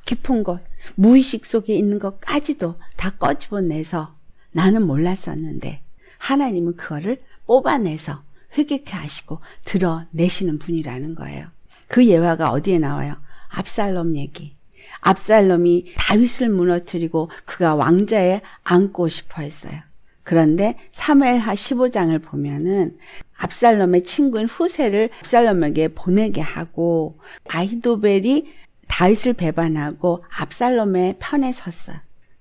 깊은 곳, 무의식 속에 있는 것까지도 다 꺼집어내서 나는 몰랐었는데 하나님은 그거를 뽑아내서 회개케 하시고 드러내시는 분이라는 거예요. 그 예화가 어디에 나와요? 압살롬 얘기. 압살롬이 다윗을 무너뜨리고 그가 왕자에 앉고 싶어 했어요. 그런데 사무엘하 15장을 보면은 압살롬의 친구인 후세를 압살롬에게 보내게 하고 아히도벨이 다윗을 배반하고 압살롬의 편에 섰어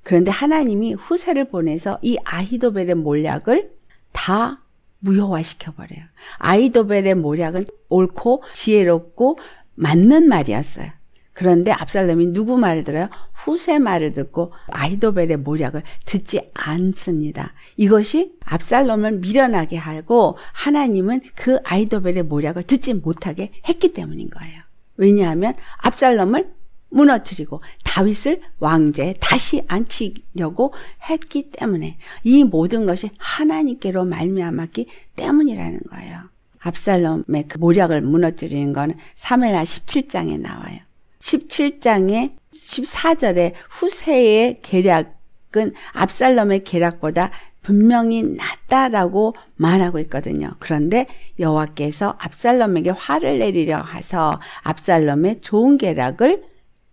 그런데 하나님이 후세를 보내서 이 아히도벨의 몰약을 다 무효화시켜 버려요. 아히도벨의 몰약은 옳고 지혜롭고 맞는 말이었어요. 그런데 압살롬이 누구 말을 들어요? 후세 말을 듣고 아히도벨의 모략을 듣지 않습니다. 이것이 압살롬을 미련하게 하고 하나님은 그 아히도벨의 모략을 듣지 못하게 했기 때문인 거예요. 왜냐하면 압살롬을 무너뜨리고 다윗을 왕제에 다시 앉히려고 했기 때문에 이 모든 것이 하나님께로 말미암았기 때문이라는 거예요. 압살롬의 그 모략을 무너뜨리는 거는 사무엘 17장에 나와요. 17장에 14절에 후세의 계략은 압살롬의 계략보다 분명히 낫다라고 말하고 있거든요. 그런데 여호와께서 압살롬에게 화를 내리려 하서 압살롬의 좋은 계략을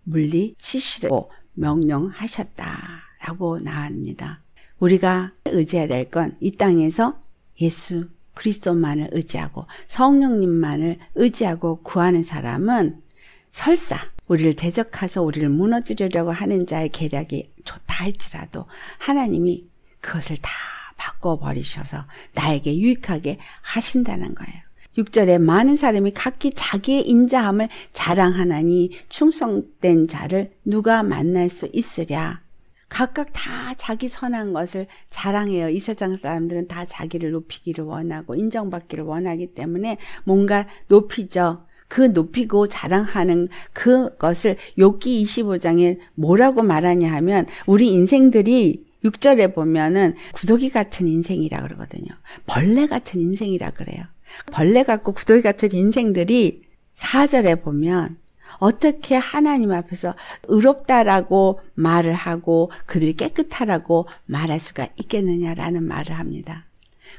물리치시고 명령하셨다라고 나옵니다. 우리가 의지해야 될 건 이 땅에서 예수 그리스도만을 의지하고 성령님만을 의지하고 구하는 사람은 설사 우리를 대적해서 우리를 무너뜨리려고 하는 자의 계략이 좋다 할지라도 하나님이 그것을 다 바꿔버리셔서 나에게 유익하게 하신다는 거예요. 6절에 많은 사람이 각기 자기의 인자함을 자랑하나니 충성된 자를 누가 만날 수 있으랴. 각각 다 자기 선한 것을 자랑해요. 이 세상 사람들은 다 자기를 높이기를 원하고 인정받기를 원하기 때문에 뭔가 높이죠. 그 높이고 자랑하는 그것을 욕기 25장에 뭐라고 말하냐 하면 우리 인생들이 6절에 보면은 구더기 같은 인생이라 그러거든요. 벌레 같은 인생이라 그래요. 벌레 같고 구더기 같은 인생들이 4절에 보면 어떻게 하나님 앞에서 의롭다라고 말을 하고 그들이 깨끗하라고 말할 수가 있겠느냐라는 말을 합니다.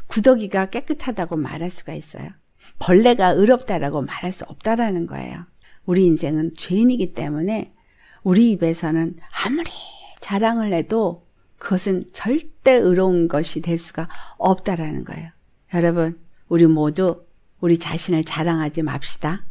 구더기가 깨끗하다고 말할 수가 있어요. 벌레가 의롭다라고 말할 수 없다라는 거예요. 우리 인생은 죄인이기 때문에 우리 입에서는 아무리 자랑을 해도 그것은 절대 의로운 것이 될 수가 없다라는 거예요. 여러분, 우리 모두 우리 자신을 자랑하지 맙시다.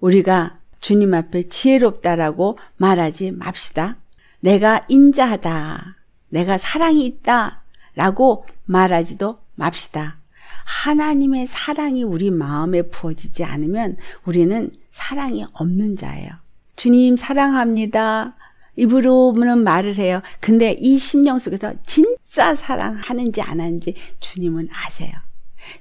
우리가 주님 앞에 지혜롭다라고 말하지 맙시다. 내가 인자하다. 내가 사랑이 있다. 라고 말하지도 맙시다. 하나님의 사랑이 우리 마음에 부어지지 않으면 우리는 사랑이 없는 자예요. 주님 사랑합니다. 입으로는 말을 해요. 근데 이 심령 속에서 진짜 사랑하는지 안 하는지 주님은 아세요.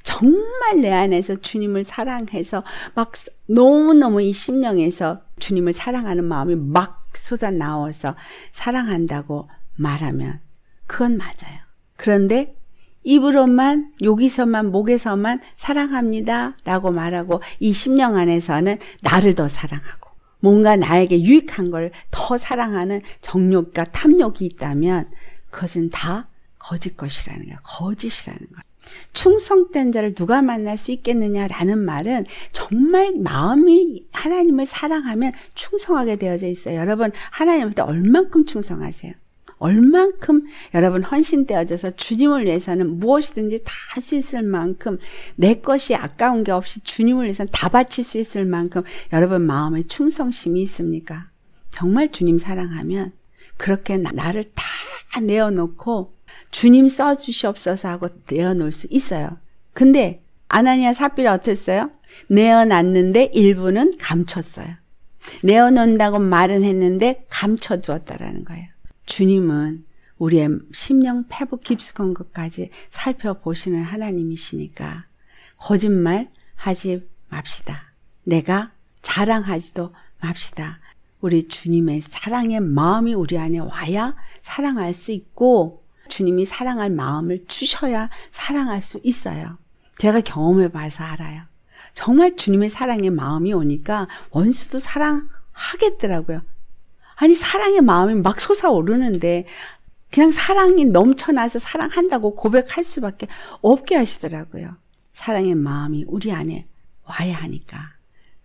정말 내 안에서 주님을 사랑해서 막 너무너무 이 심령에서 주님을 사랑하는 마음이 막 쏟아 나와서 사랑한다고 말하면 그건 맞아요. 그런데 입으로만 여기서만 목에서만 사랑합니다라고 말하고 이 심령 안에서는 나를 더 사랑하고 뭔가 나에게 유익한 걸 더 사랑하는 정욕과 탐욕이 있다면 그것은 다 거짓 것이라는 거야. 거짓이라는 거야. 충성된 자를 누가 만날 수 있겠느냐라는 말은 정말 마음이 하나님을 사랑하면 충성하게 되어져 있어요. 여러분, 하나님한테 얼만큼 충성하세요? 얼만큼 여러분 헌신되어져서 주님을 위해서는 무엇이든지 다 할 수 있을 만큼 내 것이 아까운 게 없이 주님을 위해서는 다 바칠 수 있을 만큼 여러분 마음에 충성심이 있습니까? 정말 주님 사랑하면 그렇게 나를 다 내어놓고 주님 써주시옵소서 하고 내어놓을 수 있어요. 근데 아나니아 삽비라 어땠어요? 내어놨는데 일부는 감췄어요. 내어놓는다고 말은 했는데 감춰두었다라는 거예요. 주님은 우리의 심령 폐부 깊숙한 것까지 살펴보시는 하나님이시니까 거짓말 하지 맙시다. 내가 자랑하지도 맙시다. 우리 주님의 사랑의 마음이 우리 안에 와야 사랑할 수 있고 주님이 사랑할 마음을 주셔야 사랑할 수 있어요. 제가 경험해 봐서 알아요. 정말 주님의 사랑의 마음이 오니까 원수도 사랑하겠더라고요. 아니 사랑의 마음이 막 솟아오르는데 그냥 사랑이 넘쳐나서 사랑한다고 고백할 수밖에 없게 하시더라고요. 사랑의 마음이 우리 안에 와야 하니까.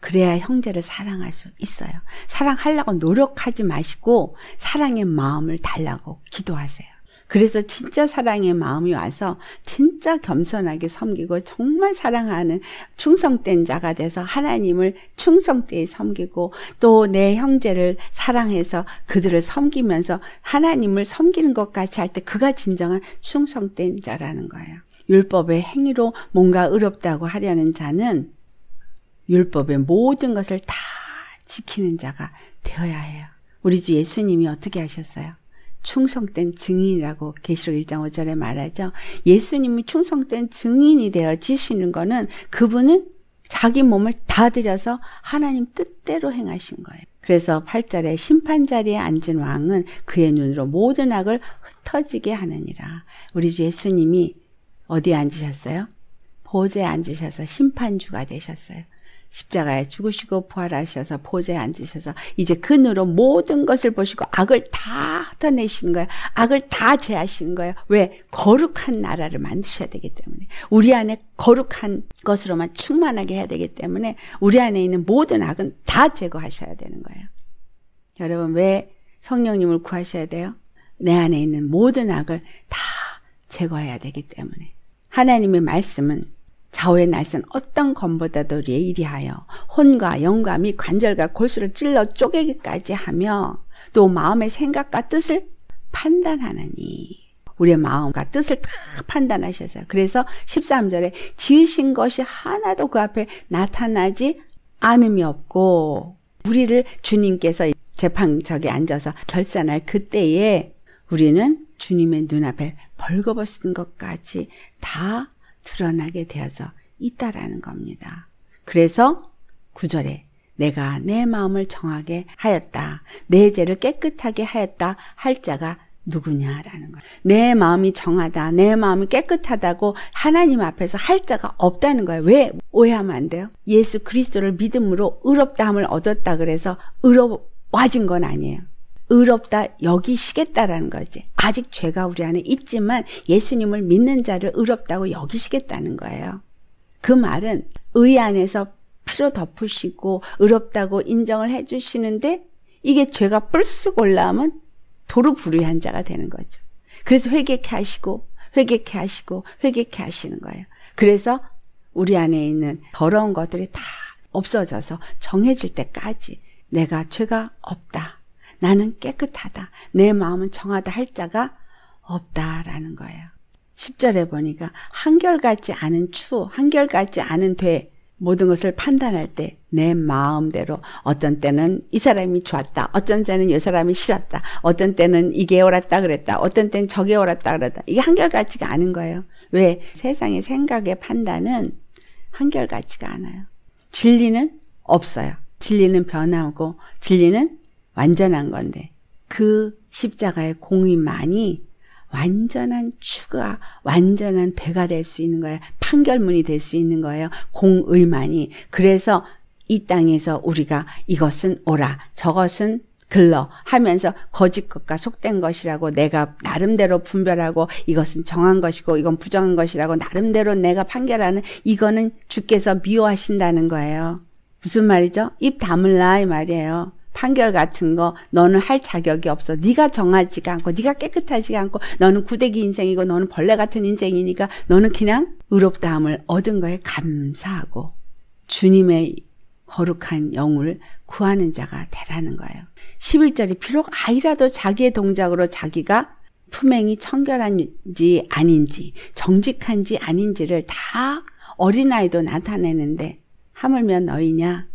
그래야 형제를 사랑할 수 있어요. 사랑하려고 노력하지 마시고 사랑의 마음을 달라고 기도하세요. 그래서 진짜 사랑의 마음이 와서 진짜 겸손하게 섬기고 정말 사랑하는 충성된 자가 돼서 하나님을 충성되이 섬기고 또 내 형제를 사랑해서 그들을 섬기면서 하나님을 섬기는 것 같이 할 때 그가 진정한 충성된 자라는 거예요. 율법의 행위로 뭔가 의롭다고 하려는 자는 율법의 모든 것을 다 지키는 자가 되어야 해요. 우리 주 예수님이 어떻게 하셨어요? 충성된 증인이라고 계시록 1장 5절에 말하죠. 예수님이 충성된 증인이 되어지시는 거는 그분은 자기 몸을 다 들여서 하나님 뜻대로 행하신 거예요. 그래서 8절에 심판 자리에 앉은 왕은 그의 눈으로 모든 악을 흩어지게 하느니라. 우리 예수님이 어디에 앉으셨어요? 보좌에 앉으셔서 심판주가 되셨어요. 십자가에 죽으시고 부활하셔서 보좌에 앉으셔서 이제 그으로 모든 것을 보시고 악을 다 흩어내시는 거예요. 악을 다 제하시는 거예요. 왜? 거룩한 나라를 만드셔야 되기 때문에 우리 안에 거룩한 것으로만 충만하게 해야 되기 때문에 우리 안에 있는 모든 악은 다 제거하셔야 되는 거예요. 여러분 왜 성령님을 구하셔야 돼요? 내 안에 있는 모든 악을 다 제거해야 되기 때문에 하나님의 말씀은 좌우의 날선 어떤 검보다도 예일하여 혼과 영과 및 관절과 골수를 찔러 쪼개기까지 하며 또 마음의 생각과 뜻을 판단하느니 우리의 마음과 뜻을 다 판단하셔서 그래서 13절에 지으신 것이 하나도 그 앞에 나타나지 않음이 없고 우리를 주님께서 재판석에 앉아서 결산할 그때에 우리는 주님의 눈앞에 벌거벗은 것까지 다 드러나게 되어서 있다라는 겁니다. 그래서 구절에 내가 내 마음을 정하게 하였다. 내 죄를 깨끗하게 하였다. 할 자가 누구냐라는 거예요. 내 마음이 정하다. 내 마음이 깨끗하다고 하나님 앞에서 할 자가 없다는 거예요. 왜 오해하면 안 돼요? 예수 그리스도를 믿음으로 의롭다함을 얻었다 그래서 의로워진 건 아니에요. 의롭다 여기시겠다라는 거지. 아직 죄가 우리 안에 있지만 예수님을 믿는 자를 의롭다고 여기시겠다는 거예요. 그 말은 의 안에서 피로 덮으시고 의롭다고 인정을 해주시는데 이게 죄가 뿔쑥 올라오면 도로 불의한 자가 되는 거죠. 그래서 회개케 하시고 회개케 하시고 회개케 하시는 거예요. 그래서 우리 안에 있는 더러운 것들이 다 없어져서 정해질 때까지 내가 죄가 없다. 나는 깨끗하다. 내 마음은 정하다 할 자가 없다라는 거예요. 10절에 보니까 한결같지 않은 추, 한결같지 않은 되 모든 것을 판단할 때 내 마음대로 어떤 때는 이 사람이 좋았다. 어떤 때는 이 사람이 싫었다. 어떤 때는 이게 옳았다 그랬다. 어떤 때는 저게 옳았다 그랬다. 이게 한결같지가 않은 거예요. 왜? 세상의 생각의 판단은 한결같지가 않아요. 진리는 없어요. 진리는 변하고 진리는 완전한 건데 그 십자가의 공의만이 완전한 추가, 완전한 배가 될 수 있는 거예요. 판결문이 될 수 있는 거예요. 공의만이. 그래서 이 땅에서 우리가 이것은 오라, 저것은 글러 하면서 거짓 것과 속된 것이라고 내가 나름대로 분별하고 이것은 정한 것이고 이건 부정한 것이라고 나름대로 내가 판결하는 이거는 주께서 미워하신다는 거예요. 무슨 말이죠? 입 다물라 이 말이에요. 판결 같은 거 너는 할 자격이 없어. 네가 정하지가 않고 네가 깨끗하지가 않고 너는 구대기 인생이고 너는 벌레 같은 인생이니까 너는 그냥 의롭다함을 얻은 거에 감사하고 주님의 거룩한 영을 구하는 자가 되라는 거예요. 11절이 비록 아이라도 자기의 동작으로 자기가 품행이 청결한지 아닌지 정직한지 아닌지를 다 어린아이도 나타내는데 하물며 너희냐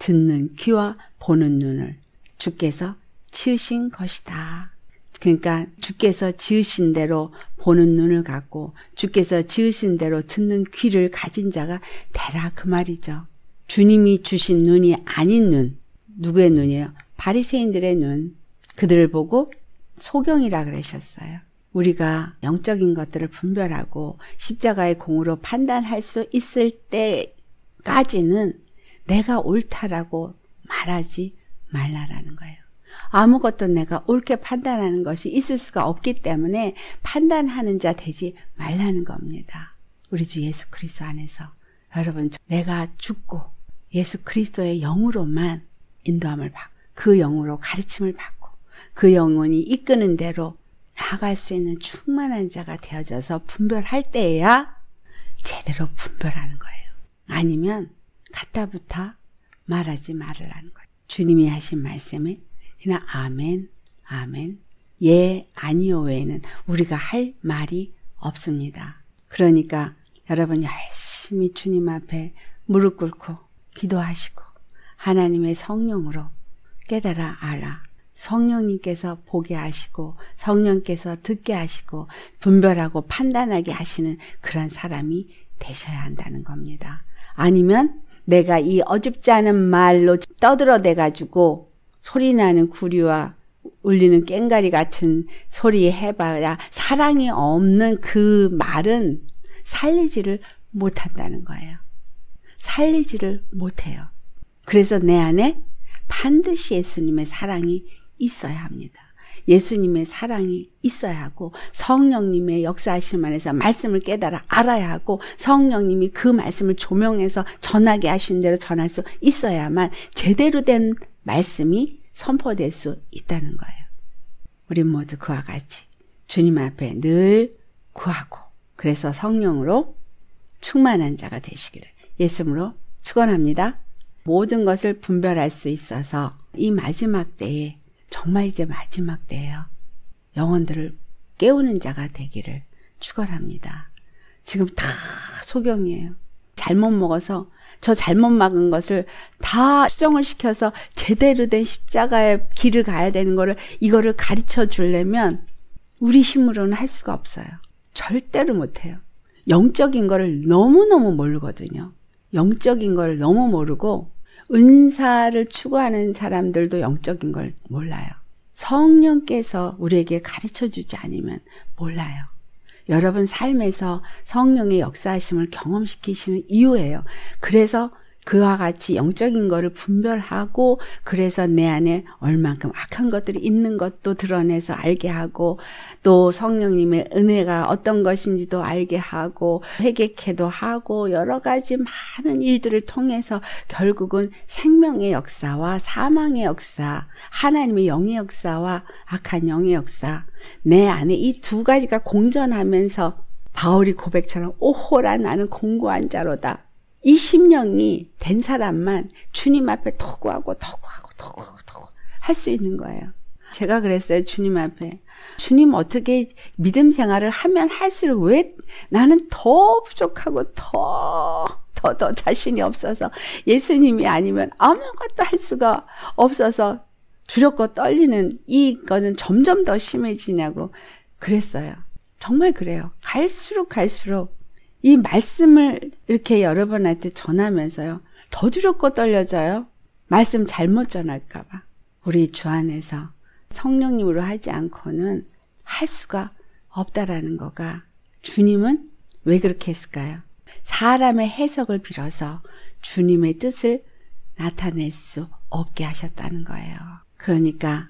듣는 귀와 보는 눈을 주께서 치으신 것이다. 그러니까 주께서 지으신 대로 보는 눈을 갖고 주께서 지으신 대로 듣는 귀를 가진 자가 되라 그 말이죠. 주님이 주신 눈이 아닌 눈. 누구의 눈이에요? 바리새인들의 눈. 그들을 보고 소경이라 그러셨어요. 우리가 영적인 것들을 분별하고 십자가의 공으로 판단할 수 있을 때까지는 내가 옳다라고 말하지 말라라는 거예요. 아무것도 내가 옳게 판단하는 것이 있을 수가 없기 때문에 판단하는 자 되지 말라는 겁니다. 우리 주 예수 그리스도 안에서 여러분 내가 죽고 예수 그리스도의 영으로만 인도함을 받고 그 영으로 가르침을 받고 그 영혼이 이끄는 대로 나아갈 수 있는 충만한 자가 되어져서 분별할 때에야 제대로 분별하는 거예요. 아니면 갖다부터 말하지 말라는 거예요. 주님이 하신 말씀에 그냥 아멘, 아멘, 예, 아니요 외에는 우리가 할 말이 없습니다. 그러니까 여러분 열심히 주님 앞에 무릎 꿇고 기도하시고 하나님의 성령으로 깨달아 알아. 성령님께서 보게 하시고 성령께서 듣게 하시고 분별하고 판단하게 하시는 그런 사람이 되셔야 한다는 겁니다. 아니면 내가 이 어줍지 않은 말로 떠들어대 가지고 소리나는 구리와 울리는 깽가리 같은 소리 해봐야 사랑이 없는 그 말은 살리지를 못한다는 거예요. 살리지를 못해요. 그래서 내 안에 반드시 예수님의 사랑이 있어야 합니다. 예수님의 사랑이 있어야 하고 성령님의 역사하심 안에서 말씀을 깨달아 알아야 하고 성령님이 그 말씀을 조명해서 전하게 하신 대로 전할 수 있어야만 제대로 된 말씀이 선포될 수 있다는 거예요. 우리 모두 그와 같이 주님 앞에 늘 구하고 그래서 성령으로 충만한 자가 되시기를 예수님으로 축원합니다. 모든 것을 분별할 수 있어서 이 마지막 때에 정말 이제 마지막 때에요 영혼들을 깨우는 자가 되기를 축원합니다. 지금 다 소경이에요. 잘못 먹어서 저 잘못 막은 것을 다 수정을 시켜서 제대로 된 십자가의 길을 가야 되는 거를 이거를 가르쳐 주려면 우리 힘으로는 할 수가 없어요. 절대로 못해요. 영적인 거를 너무너무 모르거든요. 영적인 걸 너무 모르고 은사를 추구하는 사람들도 영적인 걸 몰라요. 성령께서 우리에게 가르쳐 주지 않으면 몰라요. 여러분 삶에서 성령의 역사하심을 경험시키시는 이유예요. 그래서 그와 같이 영적인 것을 분별하고 그래서 내 안에 얼만큼 악한 것들이 있는 것도 드러내서 알게 하고 또 성령님의 은혜가 어떤 것인지도 알게 하고 회개케도 하고 여러 가지 많은 일들을 통해서 결국은 생명의 역사와 사망의 역사, 하나님의 영의 역사와 악한 영의 역사 내 안에 이 두 가지가 공존하면서 바울이 고백처럼 오호라 나는 공고한 자로다. 이 심령이 된 사람만 주님 앞에 토구하고 토구하고 토구하고 토구 할수 있는 거예요. 제가 그랬어요 주님 앞에 주님 어떻게 믿음 생활을 하면 할수록 왜 나는 더 부족하고 더 더 더 자신이 없어서 예수님이 아니면 아무것도 할 수가 없어서 두렵고 떨리는 이거는 점점 더 심해지냐고 그랬어요. 정말 그래요. 갈수록 갈수록 이 말씀을 이렇게 여러분한테 전하면서요. 더 두렵고 떨려져요. 말씀 잘못 전할까봐. 우리 주 안에서 성령님으로 하지 않고는 할 수가 없다라는 거가 주님은 왜 그렇게 했을까요? 사람의 해석을 빌어서 주님의 뜻을 나타낼 수 없게 하셨다는 거예요. 그러니까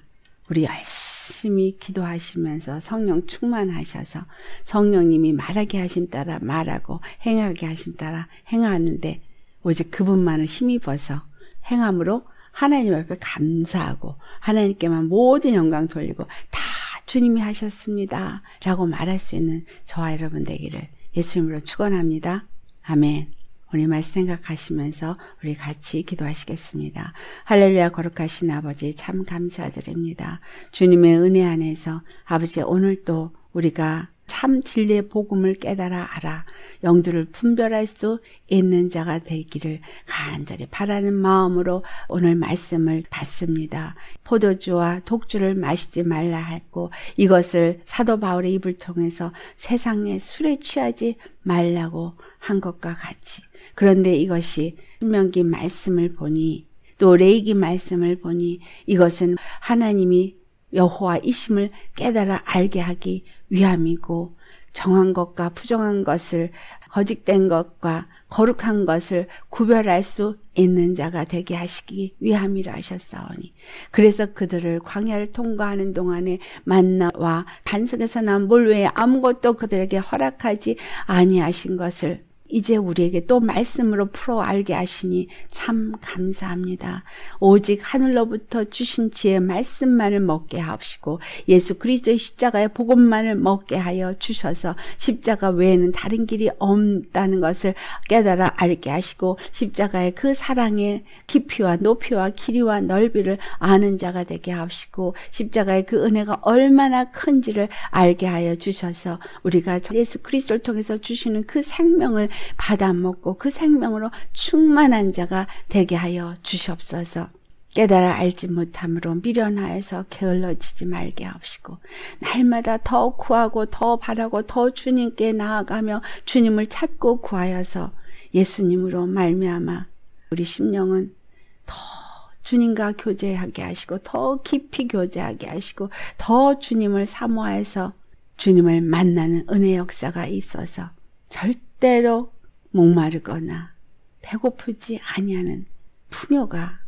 우리 열심히 기도하시면서 성령 충만하셔서 성령님이 말하게 하심 따라 말하고 행하게 하심 따라 행하는데 오직 그분만을 힘입어서 행함으로 하나님 앞에 감사하고 하나님께만 모든 영광 돌리고 다 주님이 하셨습니다. 라고 말할 수 있는 저와 여러분 되기를 예수님으로 축원합니다. 아멘. 우리 말씀 생각하시면서 우리 같이 기도하시겠습니다. 할렐루야 거룩하신 아버지 참 감사드립니다. 주님의 은혜 안에서 아버지 오늘도 우리가 참 진리의 복음을 깨달아 알아 영들을 분별할 수 있는 자가 되기를 간절히 바라는 마음으로 오늘 말씀을 받습니다. 포도주와 독주를 마시지 말라 했고 이것을 사도 바울의 입을 통해서 세상의 술에 취하지 말라고 한 것과 같이 그런데 이것이 신명기 말씀을 보니 또 레이기 말씀을 보니 이것은 하나님이 여호와이심을 깨달아 알게 하기 위함이고 정한 것과 부정한 것을 거짓된 것과 거룩한 것을 구별할 수 있는 자가 되게 하시기 위함이라 하셨사오니 그래서 그들을 광야를 통과하는 동안에 만나와 반석에서 난몰 외에 아무것도 그들에게 허락하지 아니하신 것을 이제 우리에게 또 말씀으로 풀어 알게 하시니 참 감사합니다. 오직 하늘로부터 주신 지혜 말씀만을 먹게 하옵시고 예수 그리스도의 십자가의 복음만을 먹게 하여 주셔서 십자가 외에는 다른 길이 없다는 것을 깨달아 알게 하시고 십자가의 그 사랑의 깊이와 높이와 길이와 넓이를 아는 자가 되게 하옵시고 십자가의 그 은혜가 얼마나 큰지를 알게 하여 주셔서 우리가 예수 그리스도를 통해서 주시는 그 생명을 받아 먹고 그 생명으로 충만한 자가 되게 하여 주시옵소서. 깨달아 알지 못함으로 미련하여서 게을러지지 말게 하시고 날마다 더 구하고 더 바라고 더 주님께 나아가며 주님을 찾고 구하여서 예수님으로 말미암아 우리 심령은 더 주님과 교제하게 하시고 더 깊이 교제하게 하시고 더 주님을 사모해서 주님을 만나는 은혜 역사가 있어서 절대 때로 목마르거나 배고프지 아니하는 풍요가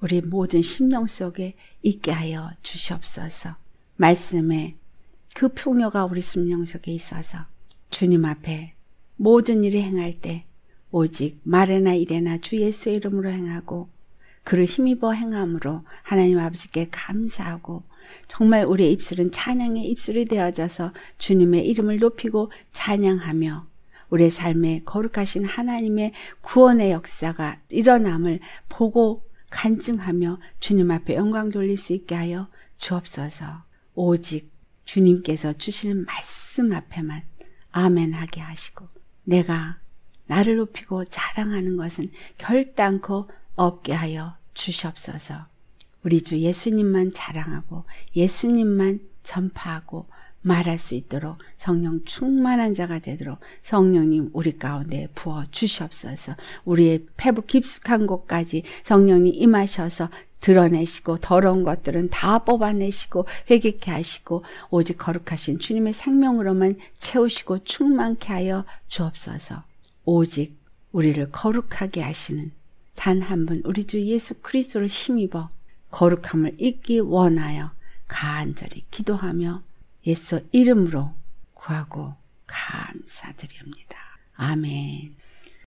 우리 모든 심령 속에 있게 하여 주시옵소서. 말씀에 그 풍요가 우리 심령 속에 있어서 주님 앞에 모든 일을 행할 때 오직 말에나 일에나 주 예수의 이름으로 행하고 그를 힘입어 행함으로 하나님 아버지께 감사하고 정말 우리의 입술은 찬양의 입술이 되어져서 주님의 이름을 높이고 찬양하며 우리의 삶에 거룩하신 하나님의 구원의 역사가 일어남을 보고 간증하며 주님 앞에 영광 돌릴 수 있게 하여 주옵소서. 오직 주님께서 주시는 말씀 앞에만 아멘하게 하시고 내가 나를 높이고 자랑하는 것은 결단코 없게 하여 주시옵소서. 우리 주 예수님만 자랑하고 예수님만 전파하고 말할 수 있도록 성령 충만한 자가 되도록 성령님 우리 가운데 부어 주시옵소서. 우리의 폐부 깊숙한 곳까지 성령님 임하셔서 드러내시고 더러운 것들은 다 뽑아내시고 회개케 하시고 오직 거룩하신 주님의 생명으로만 채우시고 충만케 하여 주옵소서. 오직 우리를 거룩하게 하시는 단 한 분 우리 주 예수 그리스도를 힘입어 거룩함을 잊기 원하여 간절히 기도하며 예수 이름으로 구하고 감사드립니다. 아멘.